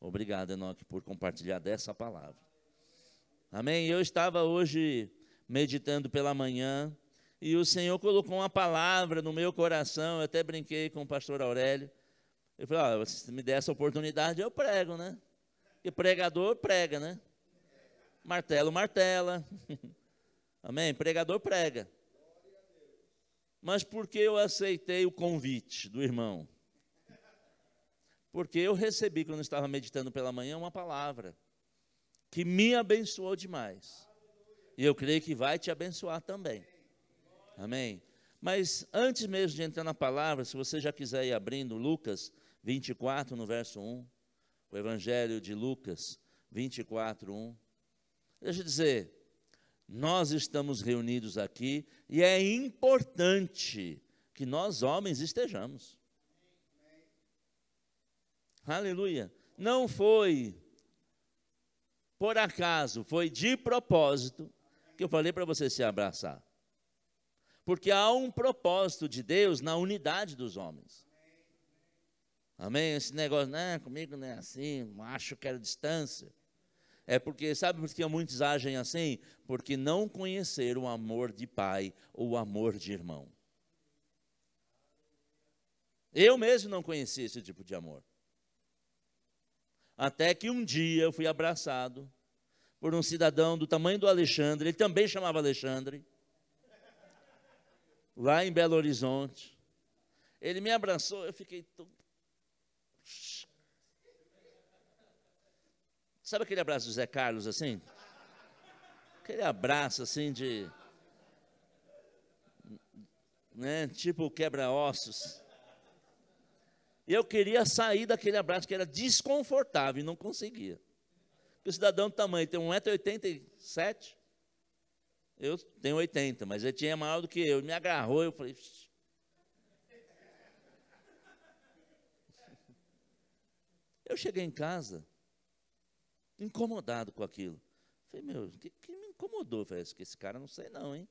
Obrigado, Enoque, por compartilhar dessa palavra. Amém? Eu estava hoje meditando pela manhã e o Senhor colocou uma palavra no meu coração. Eu até brinquei com o pastor Aurélio. Eu falei, ah, se me der essa oportunidade, eu prego, né? Porque pregador prega, né? Martelo, martela. <laughs> Amém? Pregador prega. Mas por que eu aceitei o convite do irmão? Porque eu recebi, quando eu estava meditando pela manhã, uma palavra que me abençoou demais. E eu creio que vai te abençoar também. Amém? Mas antes mesmo de entrar na palavra, se você já quiser ir abrindo Lucas 24, no verso 1. O Evangelho de Lucas 24, 1. Deixa eu dizer, nós estamos reunidos aqui e é importante que nós homens estejamos. Aleluia. Não foi por acaso, foi de propósito que eu falei para você se abraçar. Porque há um propósito de Deus na unidade dos homens. Amém? Esse negócio, não, comigo não é assim, macho, quero distância. É porque, sabe por que muitos agem assim? Porque não conheceram o amor de pai ou o amor de irmão. Eu mesmo não conhecia esse tipo de amor. Até que um dia eu fui abraçado por um cidadão do tamanho do Alexandre, ele também chamava Alexandre, lá em Belo Horizonte. Ele me abraçou, eu fiquei tão Sabe aquele abraço do Zé Carlos assim? Aquele abraço assim de. Né, tipo quebra-ossos. Eu queria sair daquele abraço que era desconfortável e não conseguia. Porque o cidadão do tamanho tem 1,87m. Eu tenho 80, mas ele tinha maior do que eu. Ele me agarrou, eu falei. Eu cheguei em casa, incomodado com aquilo. Falei, meu, o que, que, me incomodou? Falei, que esse cara não sei não, hein?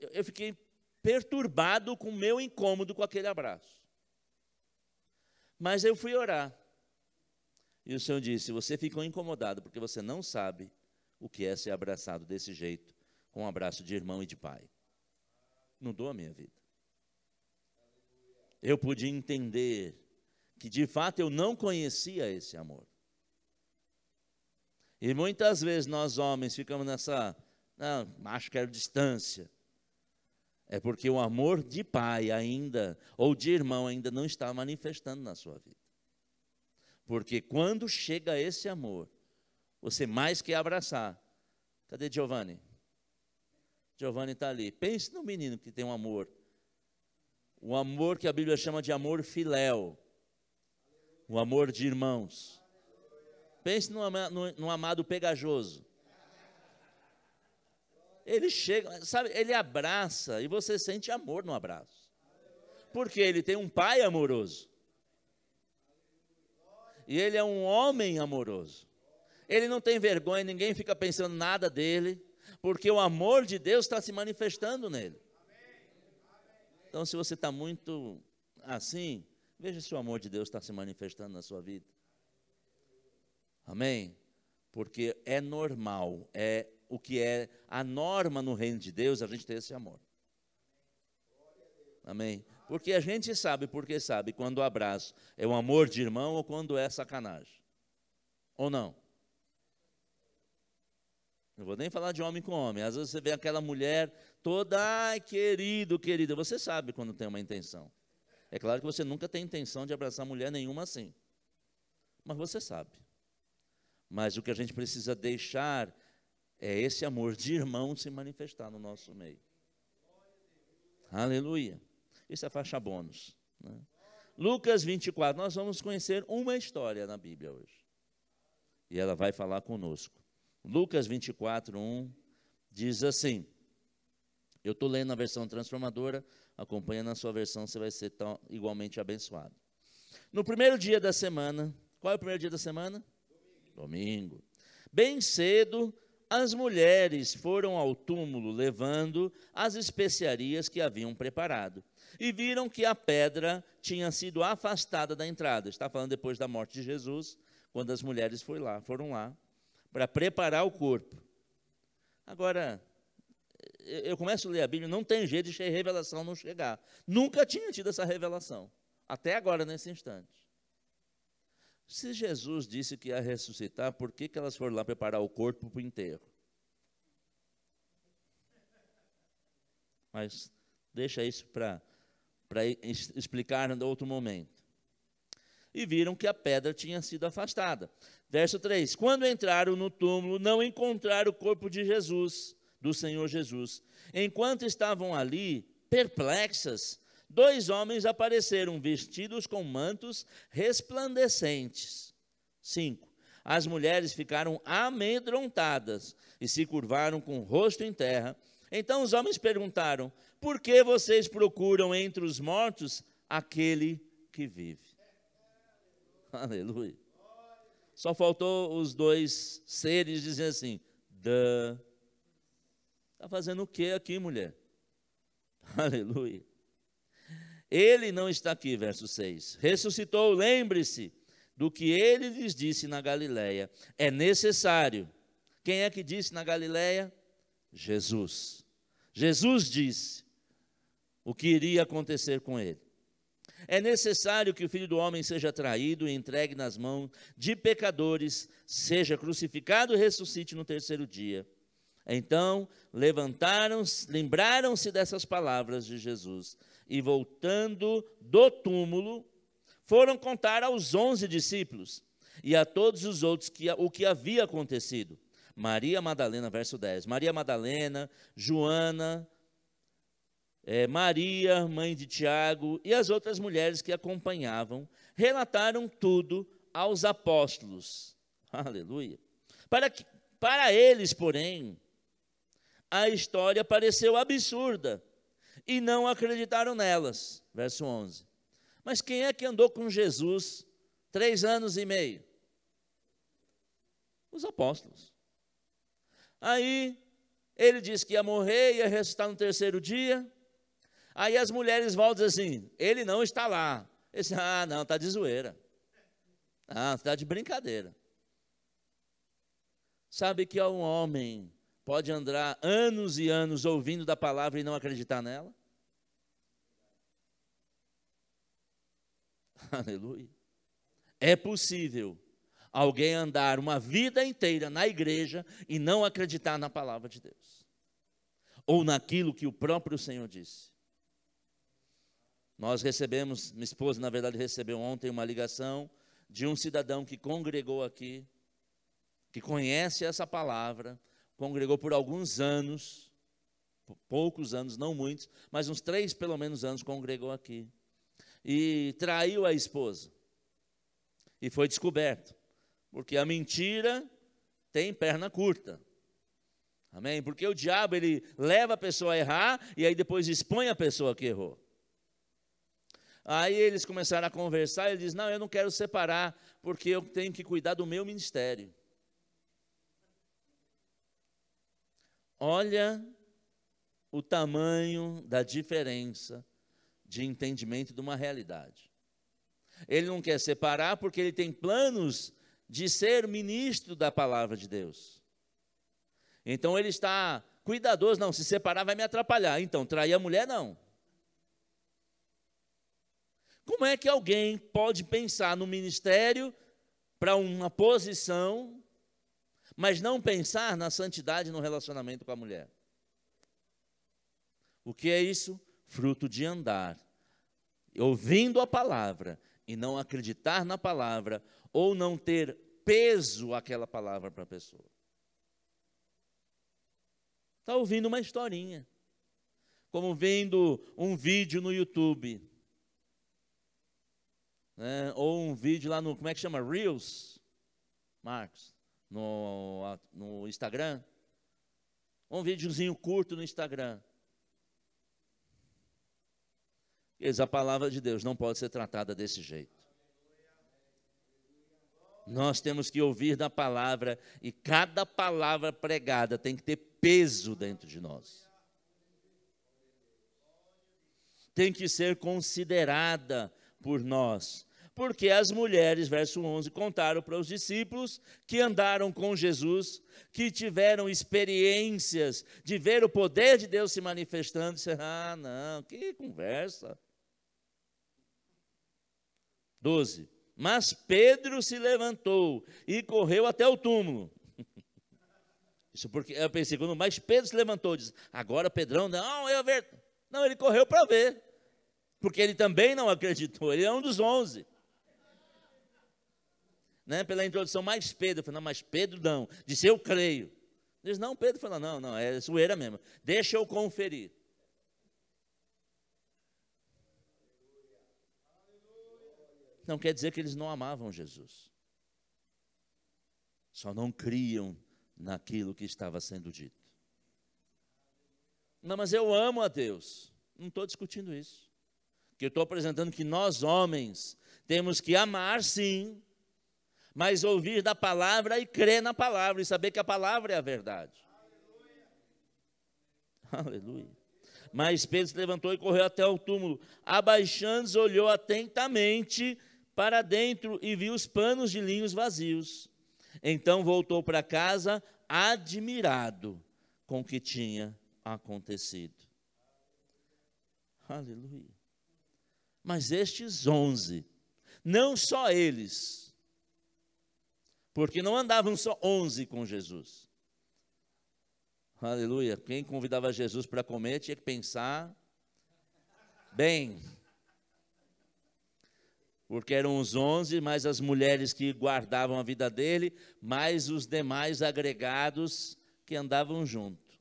Eu, eu fiquei perturbado com o meu incômodo com aquele abraço. Mas eu fui orar. E o Senhor disse: Você ficou incomodado porque você não sabe o que é ser abraçado desse jeito, com um abraço de irmão e de pai. Mudou a minha vida. Eu pude entender que de fato eu não conhecia esse amor. E muitas vezes nós homens ficamos nessa, não, ah, acho que era distância. É porque o amor de pai ainda, ou de irmão ainda não está manifestando na sua vida. Porque quando chega esse amor, você mais que abraçar. Cadê Giovanni? Giovanni está ali. Pense no menino que tem um amor. O amor que a Bíblia chama de amor filéu o amor de irmãos. Pense num, num amado pegajoso. Ele chega, sabe, ele abraça e você sente amor no abraço. Porque ele tem um pai amoroso. E ele é um homem amoroso. Ele não tem vergonha, ninguém fica pensando nada dele, porque o amor de Deus está se manifestando nele. Então, se você está muito assim, Veja se o amor de Deus está se manifestando na sua vida. Amém? Porque é normal, é o que é a norma no reino de Deus, a gente ter esse amor. Amém? Porque a gente sabe, porque sabe, quando o abraço é um amor de irmão ou quando é sacanagem. Ou não? Não vou nem falar de homem com homem. Às vezes você vê aquela mulher toda, ai, querido, querida. Você sabe quando tem uma intenção. É claro que você nunca tem intenção de abraçar mulher nenhuma assim. Mas você sabe. Mas o que a gente precisa deixar é esse amor de irmão se manifestar no nosso meio. Aleluia. Isso é faixa bônus. Né? Lucas 24, nós vamos conhecer uma história na Bíblia hoje. E ela vai falar conosco. Lucas 24, 1 diz assim: eu estou lendo na versão transformadora, acompanha na sua versão, você vai ser tão, igualmente abençoado. No primeiro dia da semana, qual é o primeiro dia da semana? Domingo. Domingo. Bem cedo, as mulheres foram ao túmulo levando as especiarias que haviam preparado e viram que a pedra tinha sido afastada da entrada. Está falando depois da morte de Jesus, quando as mulheres foram lá, foram lá para preparar o corpo. Agora, eu começo a ler a Bíblia, não tem jeito de revelação não chegar. Nunca tinha tido essa revelação, até agora, nesse instante. Se Jesus disse que ia ressuscitar, por que, que elas foram lá preparar o corpo para o enterro? Mas deixa isso para explicar em outro momento. E viram que a pedra tinha sido afastada. Verso 3: Quando entraram no túmulo, não encontraram o corpo de Jesus do Senhor Jesus. Enquanto estavam ali, perplexas, dois homens apareceram vestidos com mantos resplandecentes. 5. As mulheres ficaram amedrontadas e se curvaram com o rosto em terra. Então os homens perguntaram: Por que vocês procuram entre os mortos aquele que vive? <laughs> Aleluia. Só faltou os dois seres dizendo assim: Dã. Está fazendo o que aqui, mulher? <laughs> Aleluia. Ele não está aqui, verso 6. Ressuscitou, lembre-se do que ele lhes disse na Galileia. É necessário. Quem é que disse na Galileia? Jesus. Jesus disse o que iria acontecer com ele. É necessário que o filho do homem seja traído e entregue nas mãos de pecadores, seja crucificado e ressuscite no terceiro dia. Então levantaram-se, lembraram-se dessas palavras de Jesus e, voltando do túmulo, foram contar aos onze discípulos e a todos os outros que, o que havia acontecido. Maria Madalena, verso 10. Maria Madalena, Joana, é, Maria, mãe de Tiago, e as outras mulheres que acompanhavam, relataram tudo aos apóstolos. <laughs> Aleluia. Para, que, para eles, porém, a história pareceu absurda e não acreditaram nelas. Verso 11. Mas quem é que andou com Jesus três anos e meio? Os apóstolos. Aí ele disse que ia morrer, ia ressuscitar no terceiro dia. Aí as mulheres voltam assim: ele não está lá. ah, não, está de zoeira. Ah, está de brincadeira. Sabe que há um homem pode andar anos e anos ouvindo da palavra e não acreditar nela? <laughs> Aleluia. É possível alguém andar uma vida inteira na igreja e não acreditar na palavra de Deus, ou naquilo que o próprio Senhor disse. Nós recebemos, minha esposa, na verdade, recebeu ontem uma ligação de um cidadão que congregou aqui, que conhece essa palavra, congregou por alguns anos, poucos anos, não muitos, mas uns três pelo menos anos congregou aqui. E traiu a esposa. E foi descoberto. Porque a mentira tem perna curta. Amém? Porque o diabo ele leva a pessoa a errar e aí depois expõe a pessoa que errou. Aí eles começaram a conversar, e ele diz: "Não, eu não quero separar, porque eu tenho que cuidar do meu ministério". Olha o tamanho da diferença de entendimento de uma realidade. Ele não quer separar porque ele tem planos de ser ministro da palavra de Deus. Então ele está cuidadoso, não, se separar vai me atrapalhar. Então, trair a mulher não. Como é que alguém pode pensar no ministério para uma posição mas não pensar na santidade no relacionamento com a mulher. O que é isso? Fruto de andar, ouvindo a palavra e não acreditar na palavra, ou não ter peso aquela palavra para a pessoa. Está ouvindo uma historinha, como vendo um vídeo no YouTube, né, ou um vídeo lá no, como é que chama? Reels, Marcos no, no Instagram, um videozinho curto no Instagram. Eis a palavra de Deus não pode ser tratada desse jeito. Nós temos que ouvir da palavra e cada palavra pregada tem que ter peso dentro de nós. Tem que ser considerada por nós porque as mulheres, verso 11, contaram para os discípulos que andaram com Jesus, que tiveram experiências de ver o poder de Deus se manifestando. Disseram, ah, não, que conversa. 12. Mas Pedro se levantou e correu até o túmulo. <laughs> Isso porque eu pensei, quando mais Pedro se levantou, diz: agora Pedrão, não, eu é ver. Não, ele correu para ver. Porque ele também não acreditou, ele é um dos onze né, pela introdução, mais Pedro. Eu falei, não, mas Pedro não. Disse, eu creio. disse não, Pedro falou, não, não, é zoeira mesmo. Deixa eu conferir. Não quer dizer que eles não amavam Jesus. Só não criam naquilo que estava sendo dito. Não, mas eu amo a Deus. Não estou discutindo isso. Que eu estou apresentando que nós, homens, temos que amar sim, mas ouvir da palavra e crer na palavra e saber que a palavra é a verdade. Aleluia. <laughs> Aleluia. Mas Pedro se levantou e correu até o túmulo. Abaixando-se, olhou atentamente para dentro e viu os panos de linhos vazios. Então voltou para casa, admirado com o que tinha acontecido. Aleluia. Mas estes onze, não só eles, porque não andavam só onze com Jesus. Aleluia. Quem convidava Jesus para comer tinha que pensar bem. Porque eram os onze, mais as mulheres que guardavam a vida dele, mais os demais agregados que andavam junto.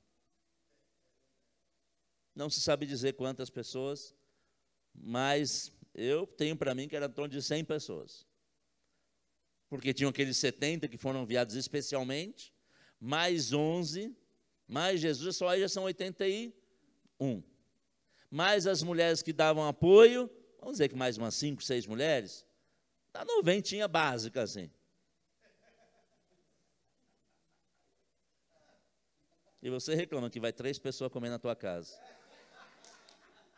Não se sabe dizer quantas pessoas, mas eu tenho para mim que era em torno de 100 pessoas porque tinham aqueles 70 que foram enviados especialmente, mais 11, mais Jesus, só aí já são 81. Mais as mulheres que davam apoio, vamos dizer que mais umas 5, 6 mulheres, da tinha básica assim. E você reclama que vai três pessoas comer na tua casa.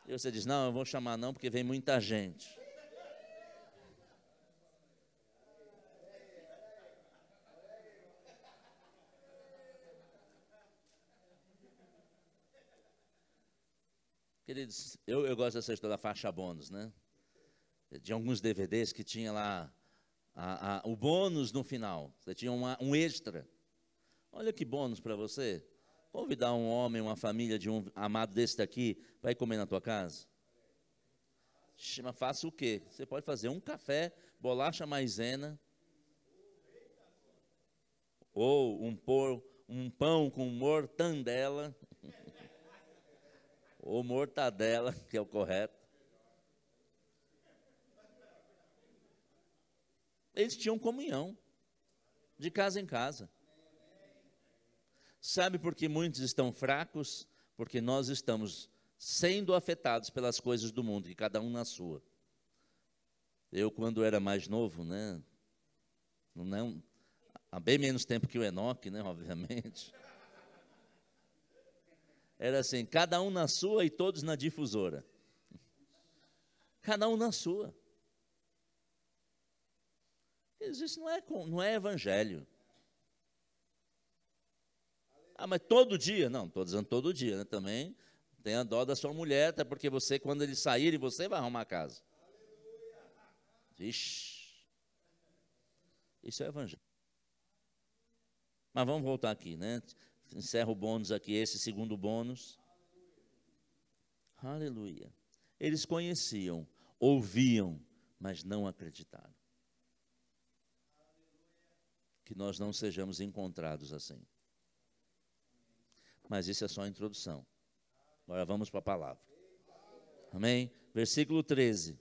E você diz, não, eu vou chamar não, porque vem muita gente. Queridos, eu, eu gosto dessa história da faixa bônus, né? De alguns DVDs que tinha lá a, a, o bônus no final. Você tinha uma, um extra. Olha que bônus para você. Convidar um homem, uma família de um amado desse daqui para ir comer na tua casa. Mas faça o quê? Você pode fazer um café, bolacha maisena, ou um, por, um pão com mortandela, ou mortadela, que é o correto. Eles tinham comunhão, de casa em casa. Sabe por que muitos estão fracos? Porque nós estamos sendo afetados pelas coisas do mundo, e cada um na sua. Eu, quando era mais novo, né? Não, há bem menos tempo que o Enoque, né? <laughs> Obviamente era assim: cada um na sua e todos na difusora. Cada um na sua. Isso não é, não é evangelho. Ah, mas todo dia? Não, estou dizendo todo dia, né? Também tenha dó da sua mulher, até porque você, quando eles saírem, você vai arrumar a casa. Vixe. Isso é evangelho. Mas vamos voltar aqui, né? encerro o bônus aqui, esse segundo bônus. Aleluia. Eles conheciam, ouviam, mas não acreditaram. Que nós não sejamos encontrados assim. Mas isso é só a introdução. Agora vamos para a palavra. Amém? Versículo 13.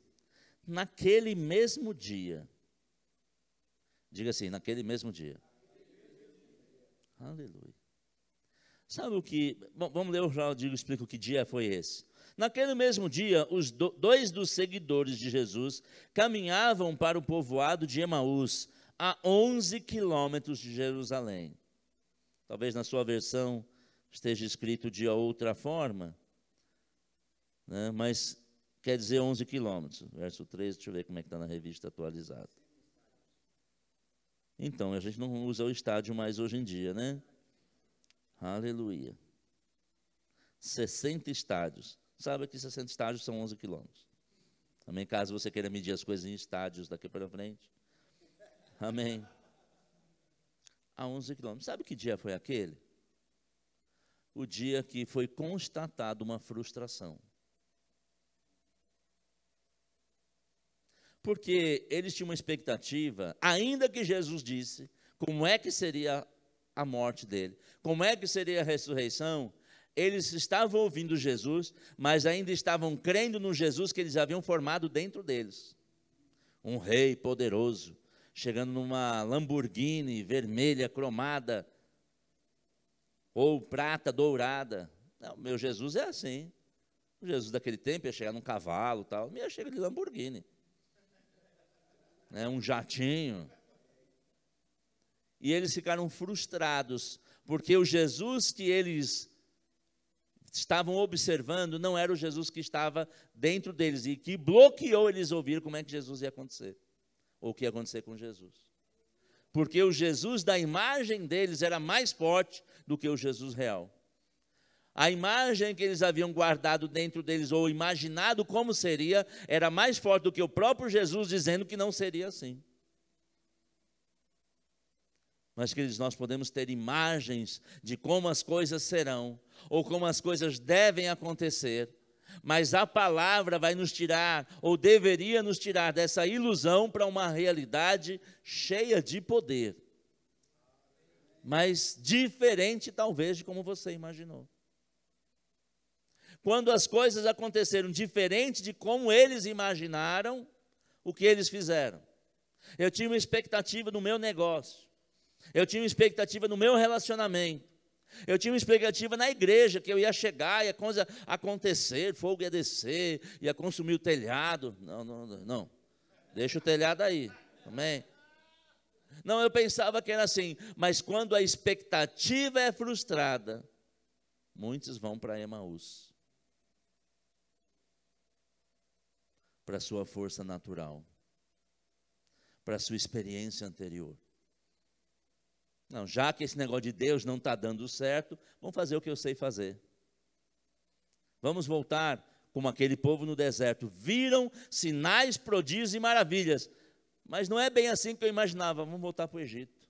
Naquele mesmo dia. Diga assim, naquele mesmo dia. Aleluia. Sabe o que? Bom, vamos ler, eu já digo, explico que dia foi esse. Naquele mesmo dia, os do, dois dos seguidores de Jesus caminhavam para o povoado de Emaús, a 11 quilômetros de Jerusalém. Talvez na sua versão esteja escrito de outra forma, né? mas quer dizer 11 quilômetros. Verso 3, deixa eu ver como é que está na revista atualizada. Então, a gente não usa o estádio mais hoje em dia, né? Aleluia. 60 estádios. Sabe que 60 estádios são 11 quilômetros. Amém? Caso você queira medir as coisas em estádios daqui para frente. Amém? A 11 quilômetros. Sabe que dia foi aquele? O dia que foi constatada uma frustração. Porque eles tinham uma expectativa, ainda que Jesus disse como é que seria a morte dele. Como é que seria a ressurreição? Eles estavam ouvindo Jesus, mas ainda estavam crendo no Jesus que eles haviam formado dentro deles. Um rei poderoso, chegando numa Lamborghini vermelha cromada ou prata dourada. Não, meu Jesus é assim. O Jesus daquele tempo ia chegar num cavalo, tal. Minha chega de Lamborghini. É um jatinho. E eles ficaram frustrados, porque o Jesus que eles estavam observando não era o Jesus que estava dentro deles e que bloqueou eles ouvir como é que Jesus ia acontecer, ou o que ia acontecer com Jesus. Porque o Jesus da imagem deles era mais forte do que o Jesus real. A imagem que eles haviam guardado dentro deles ou imaginado como seria era mais forte do que o próprio Jesus dizendo que não seria assim. Mas, que nós podemos ter imagens de como as coisas serão, ou como as coisas devem acontecer, mas a palavra vai nos tirar, ou deveria nos tirar, dessa ilusão para uma realidade cheia de poder, mas diferente talvez de como você imaginou. Quando as coisas aconteceram diferente de como eles imaginaram, o que eles fizeram? Eu tinha uma expectativa no meu negócio. Eu tinha uma expectativa no meu relacionamento. Eu tinha uma expectativa na igreja que eu ia chegar ia coisa acontecer, fogo ia descer, ia consumir o telhado. Não, não, não. Deixa o telhado aí. Amém. Não, eu pensava que era assim, mas quando a expectativa é frustrada, muitos vão para Emaús. Para sua força natural, para sua experiência anterior. Não, já que esse negócio de Deus não está dando certo, vamos fazer o que eu sei fazer. Vamos voltar como aquele povo no deserto. Viram sinais, prodígios e maravilhas. Mas não é bem assim que eu imaginava. Vamos voltar para o Egito.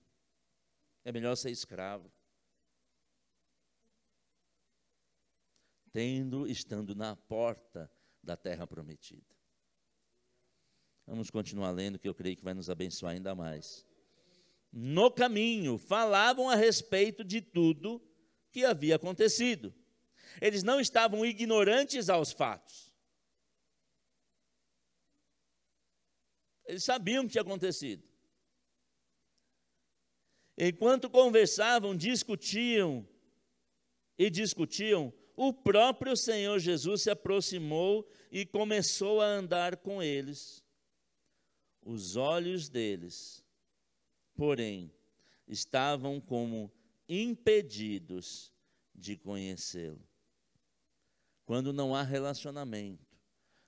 É melhor ser escravo. Tendo, estando na porta da terra prometida. Vamos continuar lendo, que eu creio que vai nos abençoar ainda mais no caminho, falavam a respeito de tudo que havia acontecido. Eles não estavam ignorantes aos fatos. Eles sabiam o que tinha acontecido. Enquanto conversavam, discutiam e discutiam, o próprio Senhor Jesus se aproximou e começou a andar com eles. Os olhos deles porém, estavam como impedidos de conhecê-lo. Quando não há relacionamento,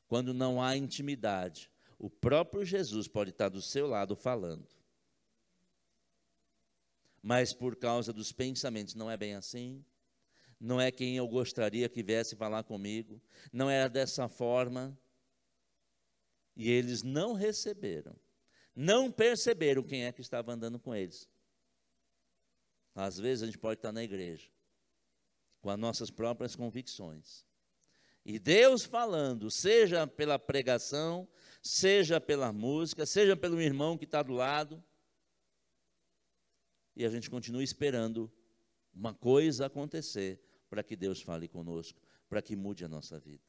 quando não há intimidade, o próprio Jesus pode estar do seu lado falando. Mas por causa dos pensamentos, não é bem assim? Não é quem eu gostaria que viesse falar comigo? Não era dessa forma? E eles não receberam não perceberam quem é que estava andando com eles. Às vezes a gente pode estar na igreja, com as nossas próprias convicções. E Deus falando, seja pela pregação, seja pela música, seja pelo irmão que está do lado. E a gente continua esperando uma coisa acontecer para que Deus fale conosco, para que mude a nossa vida.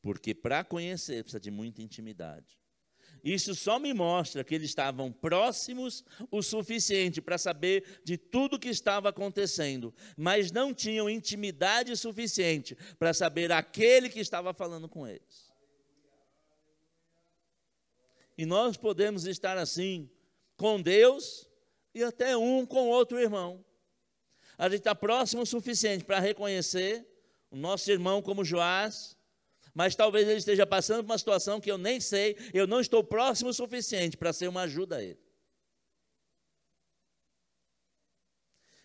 Porque para conhecer precisa de muita intimidade. Isso só me mostra que eles estavam próximos o suficiente para saber de tudo que estava acontecendo, mas não tinham intimidade suficiente para saber aquele que estava falando com eles. E nós podemos estar assim com Deus e até um com outro irmão. A gente está próximo o suficiente para reconhecer o nosso irmão como Joás, mas talvez ele esteja passando por uma situação que eu nem sei, eu não estou próximo o suficiente para ser uma ajuda a ele.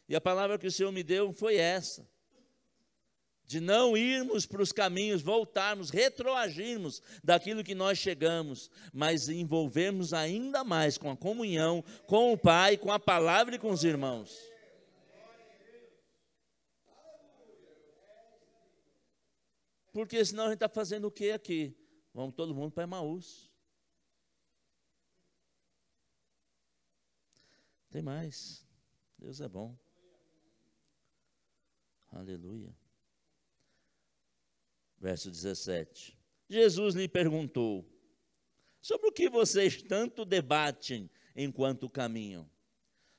E a palavra que o Senhor me deu foi essa: de não irmos para os caminhos, voltarmos, retroagirmos daquilo que nós chegamos, mas envolvermos ainda mais com a comunhão, com o Pai, com a palavra e com os irmãos. Porque senão a gente está fazendo o que aqui? Vamos todo mundo para Emaús. Tem mais. Deus é bom. Aleluia. Verso 17. Jesus lhe perguntou: Sobre o que vocês tanto debatem enquanto caminham?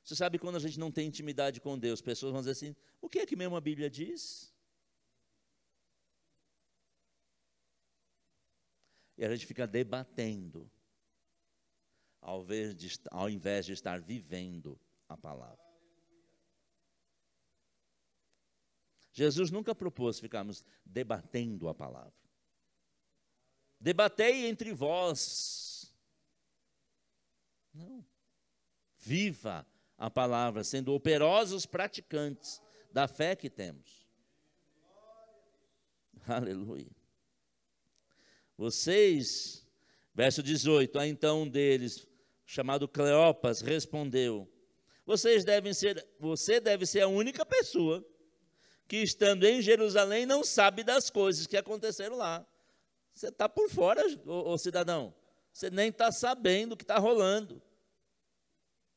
Você sabe quando a gente não tem intimidade com Deus, pessoas vão dizer assim: O que é que mesmo a Bíblia diz? E a gente fica debatendo, ao invés de, ao invés de estar vivendo a palavra. Jesus nunca propôs ficarmos debatendo a palavra. Debatei entre vós. Não. Viva a palavra, sendo operosos praticantes da fé que temos. Aleluia. Vocês, verso 18, a então um deles, chamado Cleopas, respondeu: Vocês devem ser, você deve ser a única pessoa que estando em Jerusalém não sabe das coisas que aconteceram lá. Você está por fora, ô, ô cidadão. Você nem está sabendo o que está rolando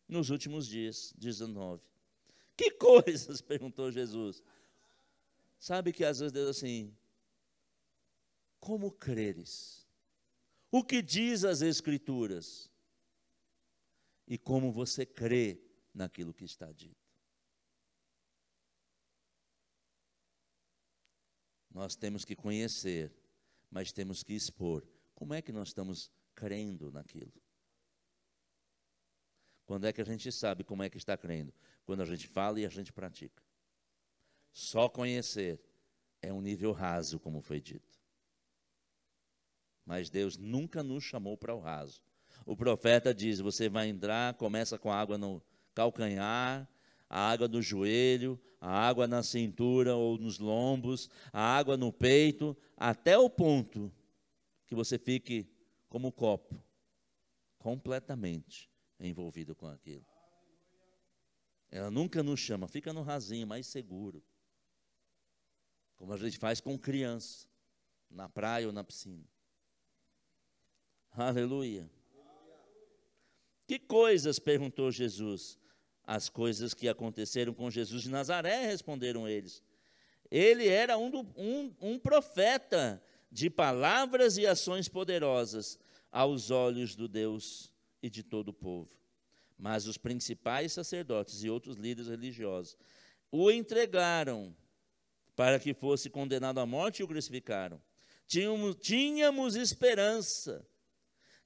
nos últimos dias, 19. Que coisas? <laughs> perguntou Jesus. Sabe que às vezes Deus assim, como creres, o que diz as Escrituras e como você crê naquilo que está dito. Nós temos que conhecer, mas temos que expor. Como é que nós estamos crendo naquilo? Quando é que a gente sabe como é que está crendo? Quando a gente fala e a gente pratica. Só conhecer é um nível raso, como foi dito. Mas Deus nunca nos chamou para o raso. O profeta diz: você vai entrar, começa com água no calcanhar, a água no joelho, a água na cintura ou nos lombos, a água no peito, até o ponto que você fique como copo, completamente envolvido com aquilo. Ela nunca nos chama, fica no rasinho, mais seguro. Como a gente faz com criança, na praia ou na piscina. Aleluia. Que coisas? perguntou Jesus. As coisas que aconteceram com Jesus de Nazaré, responderam eles. Ele era um, do, um, um profeta de palavras e ações poderosas aos olhos do Deus e de todo o povo. Mas os principais sacerdotes e outros líderes religiosos o entregaram para que fosse condenado à morte e o crucificaram. Tínhamos, tínhamos esperança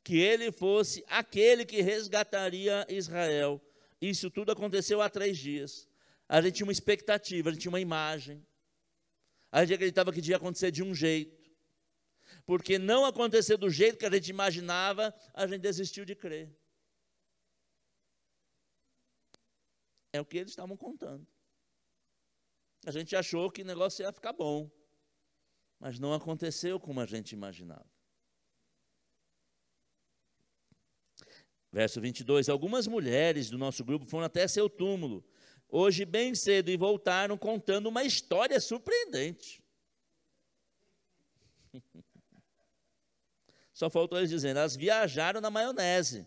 que ele fosse aquele que resgataria Israel. Isso tudo aconteceu há três dias. A gente tinha uma expectativa, a gente tinha uma imagem. A gente acreditava que ia acontecer de um jeito. Porque não aconteceu do jeito que a gente imaginava, a gente desistiu de crer. É o que eles estavam contando. A gente achou que o negócio ia ficar bom, mas não aconteceu como a gente imaginava. Verso 22: Algumas mulheres do nosso grupo foram até seu túmulo, hoje bem cedo, e voltaram contando uma história surpreendente. <laughs> Só faltou eles dizendo: elas viajaram na maionese.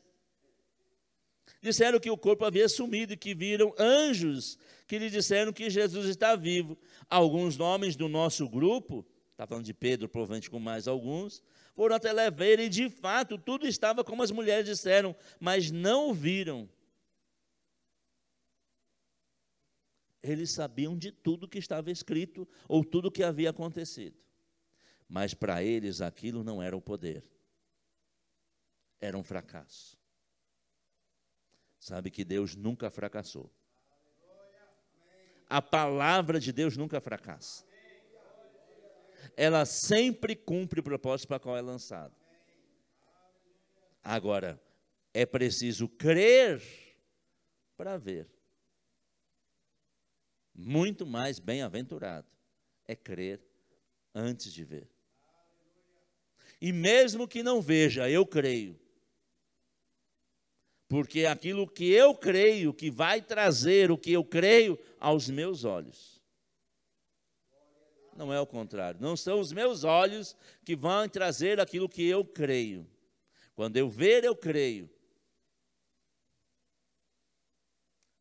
Disseram que o corpo havia sumido e que viram anjos que lhe disseram que Jesus está vivo. Alguns homens do nosso grupo, está falando de Pedro, provavelmente com mais alguns, foram até a e de fato tudo estava como as mulheres disseram, mas não o viram. Eles sabiam de tudo que estava escrito ou tudo que havia acontecido. Mas para eles aquilo não era o poder. Era um fracasso. Sabe que Deus nunca fracassou. A palavra de Deus nunca fracassa ela sempre cumpre o propósito para qual é lançada. Agora, é preciso crer para ver. Muito mais bem-aventurado é crer antes de ver. E mesmo que não veja, eu creio. Porque aquilo que eu creio, que vai trazer o que eu creio aos meus olhos não é o contrário. Não são os meus olhos que vão trazer aquilo que eu creio. Quando eu ver, eu creio.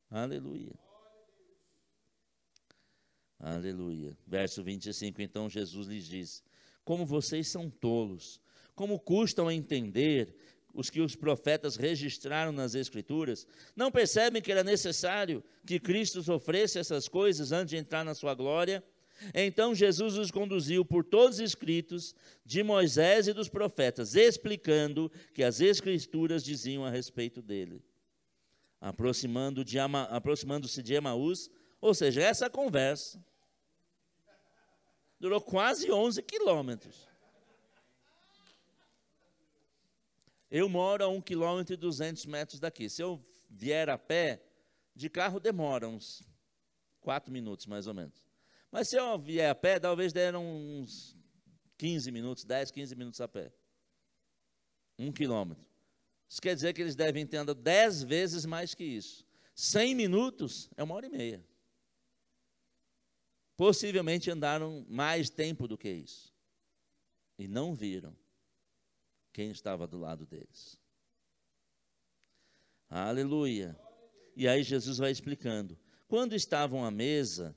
Aleluia. Aleluia. Verso 25, então Jesus lhes diz: Como vocês são tolos, como custam a entender os que os profetas registraram nas Escrituras, não percebem que era necessário que Cristo sofresse essas coisas antes de entrar na sua glória? Então Jesus os conduziu por todos os escritos de Moisés e dos profetas, explicando que as escrituras diziam a respeito dele. Aproximando de Ama, aproximando-se de Emaús, ou seja, essa conversa durou quase 11 quilômetros. Eu moro a 1 quilômetro e 200 metros daqui. Se eu vier a pé, de carro demora uns 4 minutos, mais ou menos. Mas se eu vier a pé, talvez deram uns 15 minutos, 10, 15 minutos a pé. Um quilômetro. Isso quer dizer que eles devem ter andado 10 vezes mais que isso. 100 minutos é uma hora e meia. Possivelmente andaram mais tempo do que isso. E não viram quem estava do lado deles. Aleluia. E aí Jesus vai explicando. Quando estavam à mesa,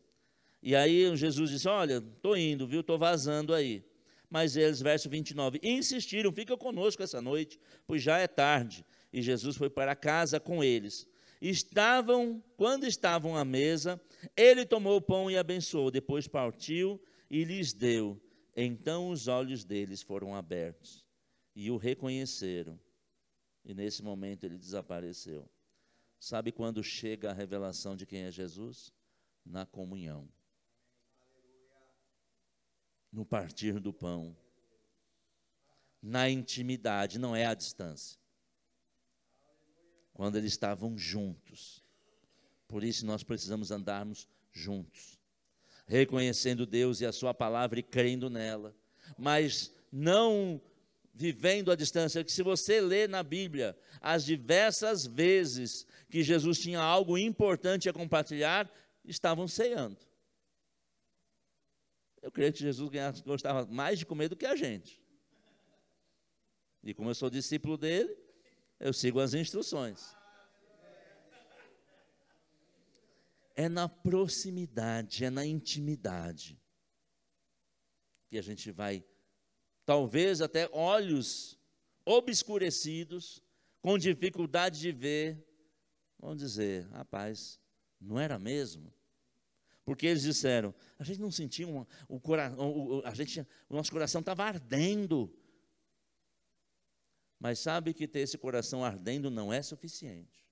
e aí Jesus disse: Olha, estou indo, viu? Estou vazando aí. Mas eles, verso 29, insistiram: Fica conosco essa noite, pois já é tarde. E Jesus foi para casa com eles. Estavam, quando estavam à mesa, ele tomou o pão e abençoou, depois partiu e lhes deu. Então os olhos deles foram abertos e o reconheceram. E nesse momento ele desapareceu. Sabe quando chega a revelação de quem é Jesus? Na comunhão no partir do pão, na intimidade, não é à distância. Quando eles estavam juntos. Por isso nós precisamos andarmos juntos, reconhecendo Deus e a Sua palavra e crendo nela, mas não vivendo à distância. Que se você lê na Bíblia as diversas vezes que Jesus tinha algo importante a compartilhar, estavam ceando. Eu creio que Jesus gostava mais de comer do que a gente. E como eu sou discípulo dele, eu sigo as instruções. É na proximidade, é na intimidade que a gente vai, talvez até olhos obscurecidos, com dificuldade de ver, vão dizer: rapaz, não era mesmo? Porque eles disseram: a gente não sentia uma, o coração, a gente, o nosso coração estava ardendo. Mas sabe que ter esse coração ardendo não é suficiente.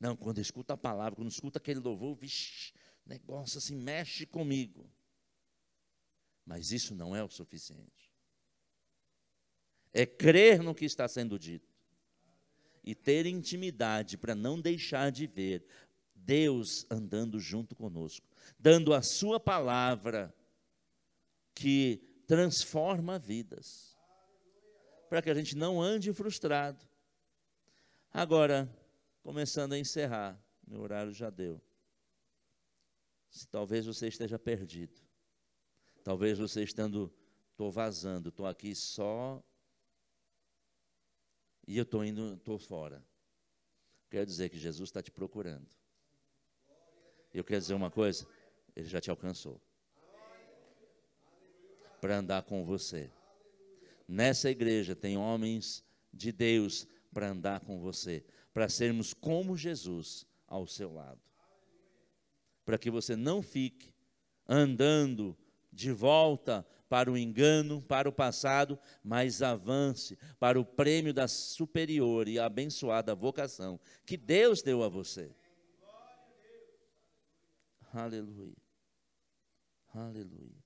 Não, quando escuta a palavra, quando escuta aquele louvor, vixi, negócio assim mexe comigo. Mas isso não é o suficiente. É crer no que está sendo dito e ter intimidade para não deixar de ver Deus andando junto conosco, dando a Sua palavra que transforma vidas, para que a gente não ande frustrado. Agora, começando a encerrar, meu horário já deu. Se talvez você esteja perdido, talvez você estando, estou vazando, estou aqui só e eu estou indo, estou fora. Quero dizer que Jesus está te procurando. Eu queria dizer uma coisa: Ele já te alcançou para andar com você. Nessa igreja tem homens de Deus para andar com você, para sermos como Jesus ao seu lado. Para que você não fique andando de volta para o engano, para o passado, mas avance para o prêmio da superior e abençoada vocação que Deus deu a você. Aleluia. Aleluia.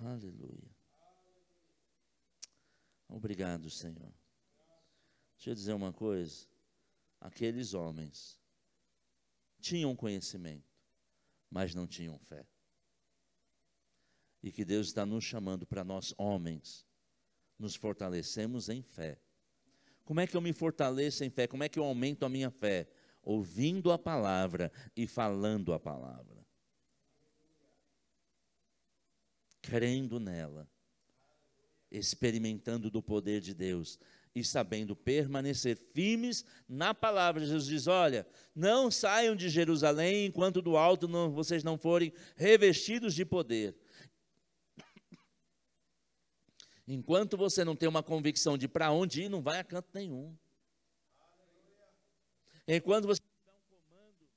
Aleluia. Obrigado, Senhor. Deixa eu dizer uma coisa. Aqueles homens tinham conhecimento, mas não tinham fé. E que Deus está nos chamando para nós, homens, nos fortalecemos em fé. Como é que eu me fortaleço em fé? Como é que eu aumento a minha fé? ouvindo a palavra e falando a palavra. Crendo nela, experimentando do poder de Deus e sabendo permanecer firmes na palavra. Jesus diz: Olha, não saiam de Jerusalém enquanto do alto não, vocês não forem revestidos de poder. Enquanto você não tem uma convicção de para onde ir, não vai a canto nenhum. Enquanto você dá um comando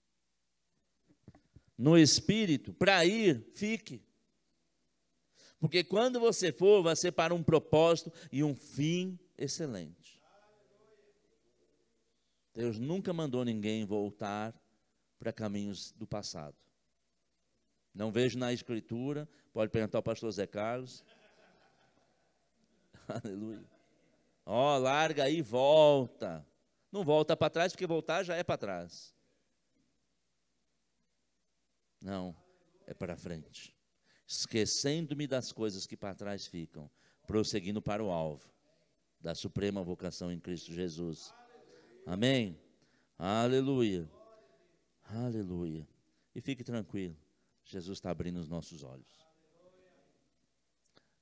no espírito para ir, fique. Porque quando você for, vai ser para um propósito e um fim excelente. Deus nunca mandou ninguém voltar para caminhos do passado. Não vejo na escritura, pode perguntar ao pastor Zé Carlos. <laughs> Aleluia. Ó, oh, larga aí e volta. Não volta para trás, porque voltar já é para trás. Não, é para frente. Esquecendo-me das coisas que para trás ficam, prosseguindo para o alvo da suprema vocação em Cristo Jesus. Amém? Aleluia. Aleluia. E fique tranquilo, Jesus está abrindo os nossos olhos.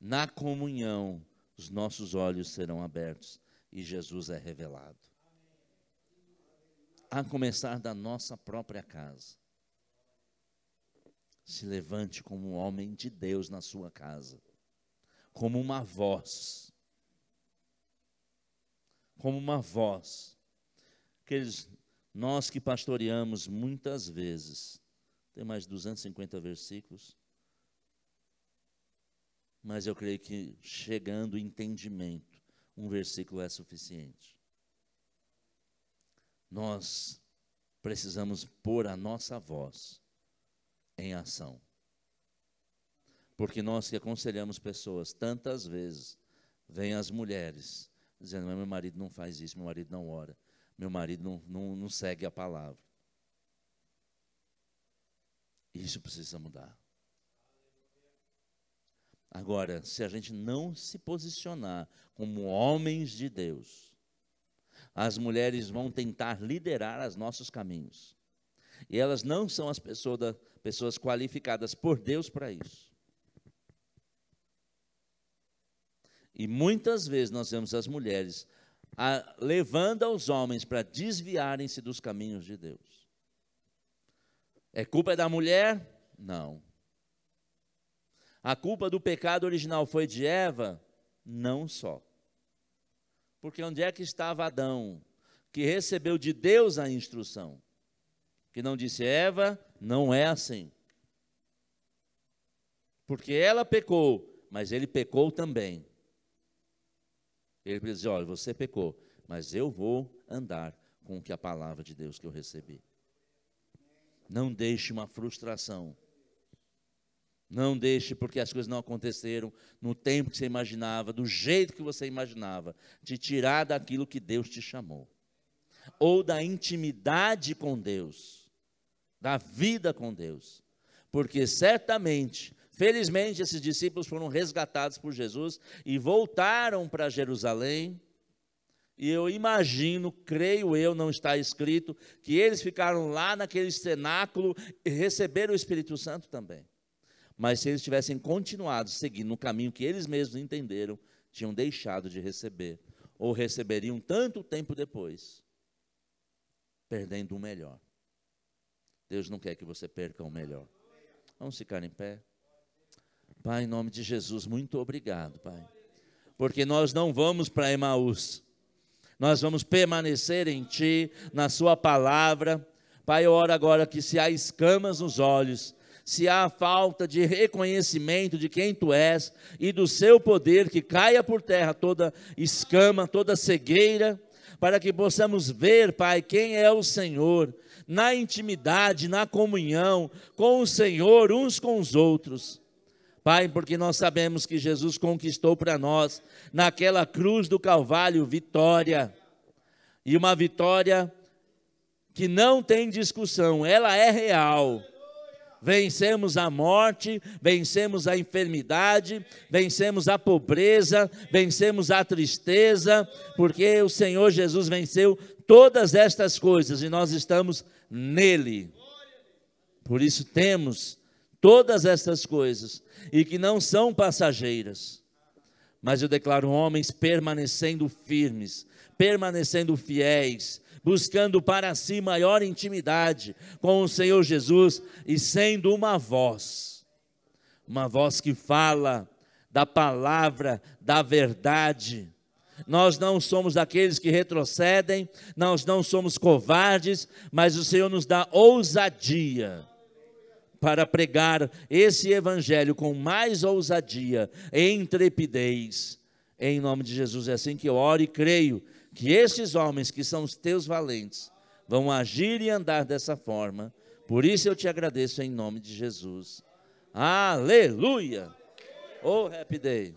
Na comunhão, os nossos olhos serão abertos e Jesus é revelado a começar da nossa própria casa. Se levante como um homem de Deus na sua casa, como uma voz. Como uma voz. Aqueles, nós que pastoreamos muitas vezes, tem mais de 250 versículos, mas eu creio que chegando entendimento, um versículo é suficiente nós precisamos pôr a nossa voz em ação. Porque nós que aconselhamos pessoas tantas vezes, vêm as mulheres dizendo: meu marido não faz isso, meu marido não ora, meu marido não, não, não segue a palavra. Isso precisa mudar. Agora, se a gente não se posicionar como homens de Deus, as mulheres vão tentar liderar os nossos caminhos. E elas não são as pessoas, da, pessoas qualificadas por Deus para isso. E muitas vezes nós vemos as mulheres a, levando aos homens para desviarem-se dos caminhos de Deus. É culpa da mulher? Não. A culpa do pecado original foi de Eva? Não só. Porque onde é que estava Adão, que recebeu de Deus a instrução? Que não disse, Eva, não é assim. Porque ela pecou, mas ele pecou também. Ele diz: Olha, você pecou, mas eu vou andar com o que a palavra de Deus que eu recebi. Não deixe uma frustração não deixe porque as coisas não aconteceram no tempo que você imaginava, do jeito que você imaginava, te tirar daquilo que Deus te chamou, ou da intimidade com Deus, da vida com Deus, porque certamente, felizmente, esses discípulos foram resgatados por Jesus e voltaram para Jerusalém. E eu imagino, creio eu, não está escrito, que eles ficaram lá naquele cenáculo e receberam o Espírito Santo também. Mas se eles tivessem continuado seguindo o caminho que eles mesmos entenderam, tinham deixado de receber, ou receberiam tanto tempo depois, perdendo o melhor. Deus não quer que você perca o melhor. Vamos ficar em pé. Pai, em nome de Jesus, muito obrigado, Pai. Porque nós não vamos para Emaús. Nós vamos permanecer em Ti, na Sua palavra. Pai, eu agora que se há escamas nos olhos, se há falta de reconhecimento de quem tu és e do seu poder, que caia por terra toda escama, toda cegueira, para que possamos ver, Pai, quem é o Senhor, na intimidade, na comunhão com o Senhor, uns com os outros. Pai, porque nós sabemos que Jesus conquistou para nós, naquela cruz do Calvário, vitória. E uma vitória que não tem discussão, ela é real Vencemos a morte, vencemos a enfermidade, vencemos a pobreza, vencemos a tristeza, porque o Senhor Jesus venceu todas estas coisas e nós estamos nele. Por isso temos todas estas coisas e que não são passageiras. Mas eu declaro homens permanecendo firmes, permanecendo fiéis, buscando para si maior intimidade com o Senhor Jesus e sendo uma voz, uma voz que fala da palavra, da verdade. Nós não somos aqueles que retrocedem, nós não somos covardes, mas o Senhor nos dá ousadia para pregar esse evangelho com mais ousadia e intrepidez. Em nome de Jesus, é assim que eu oro e creio que esses homens que são os teus valentes vão agir e andar dessa forma. Por isso eu te agradeço em nome de Jesus. Aleluia! Oh, happy day!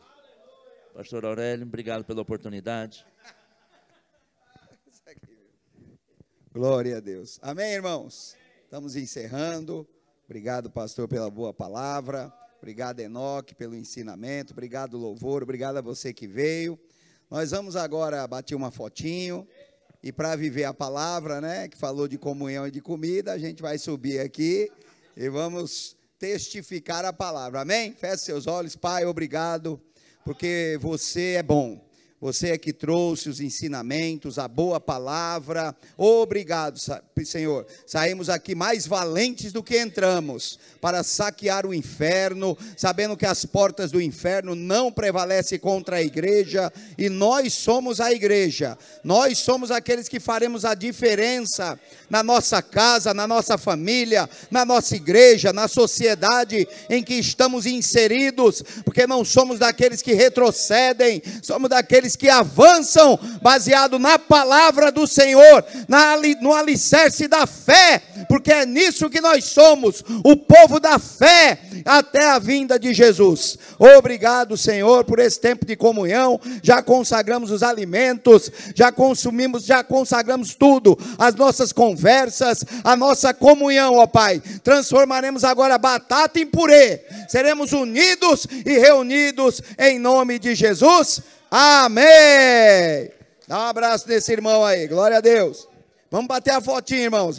Pastor Aurélio, obrigado pela oportunidade.
Glória a Deus. Amém, irmãos? Estamos encerrando. Obrigado, pastor, pela boa palavra. Obrigado, Enoque, pelo ensinamento. Obrigado, louvor. Obrigado a você que veio. Nós vamos agora bater uma fotinho. E para viver a palavra, né, que falou de comunhão e de comida, a gente vai subir aqui e vamos testificar a palavra. Amém? Feche seus olhos, Pai, obrigado, porque você é bom. Você é que trouxe os ensinamentos, a boa palavra. Obrigado, Senhor. Saímos aqui mais valentes do que entramos para saquear o inferno, sabendo que as portas do inferno não prevalecem contra a igreja e nós somos a igreja. Nós somos aqueles que faremos a diferença na nossa casa, na nossa família, na nossa igreja, na sociedade em que estamos inseridos, porque não somos daqueles que retrocedem, somos daqueles aqueles que avançam baseado na palavra do Senhor, na, no alicerce da fé, porque é nisso que nós somos, o povo da fé, até a vinda de Jesus. Obrigado, Senhor, por esse tempo de comunhão. Já consagramos os alimentos, já consumimos, já consagramos tudo, as nossas conversas, a nossa comunhão, ó Pai. Transformaremos agora batata em purê. Seremos unidos e reunidos em nome de Jesus. Amém! Dá um abraço nesse irmão aí. Glória a Deus. Vamos bater a fotinha, irmãos.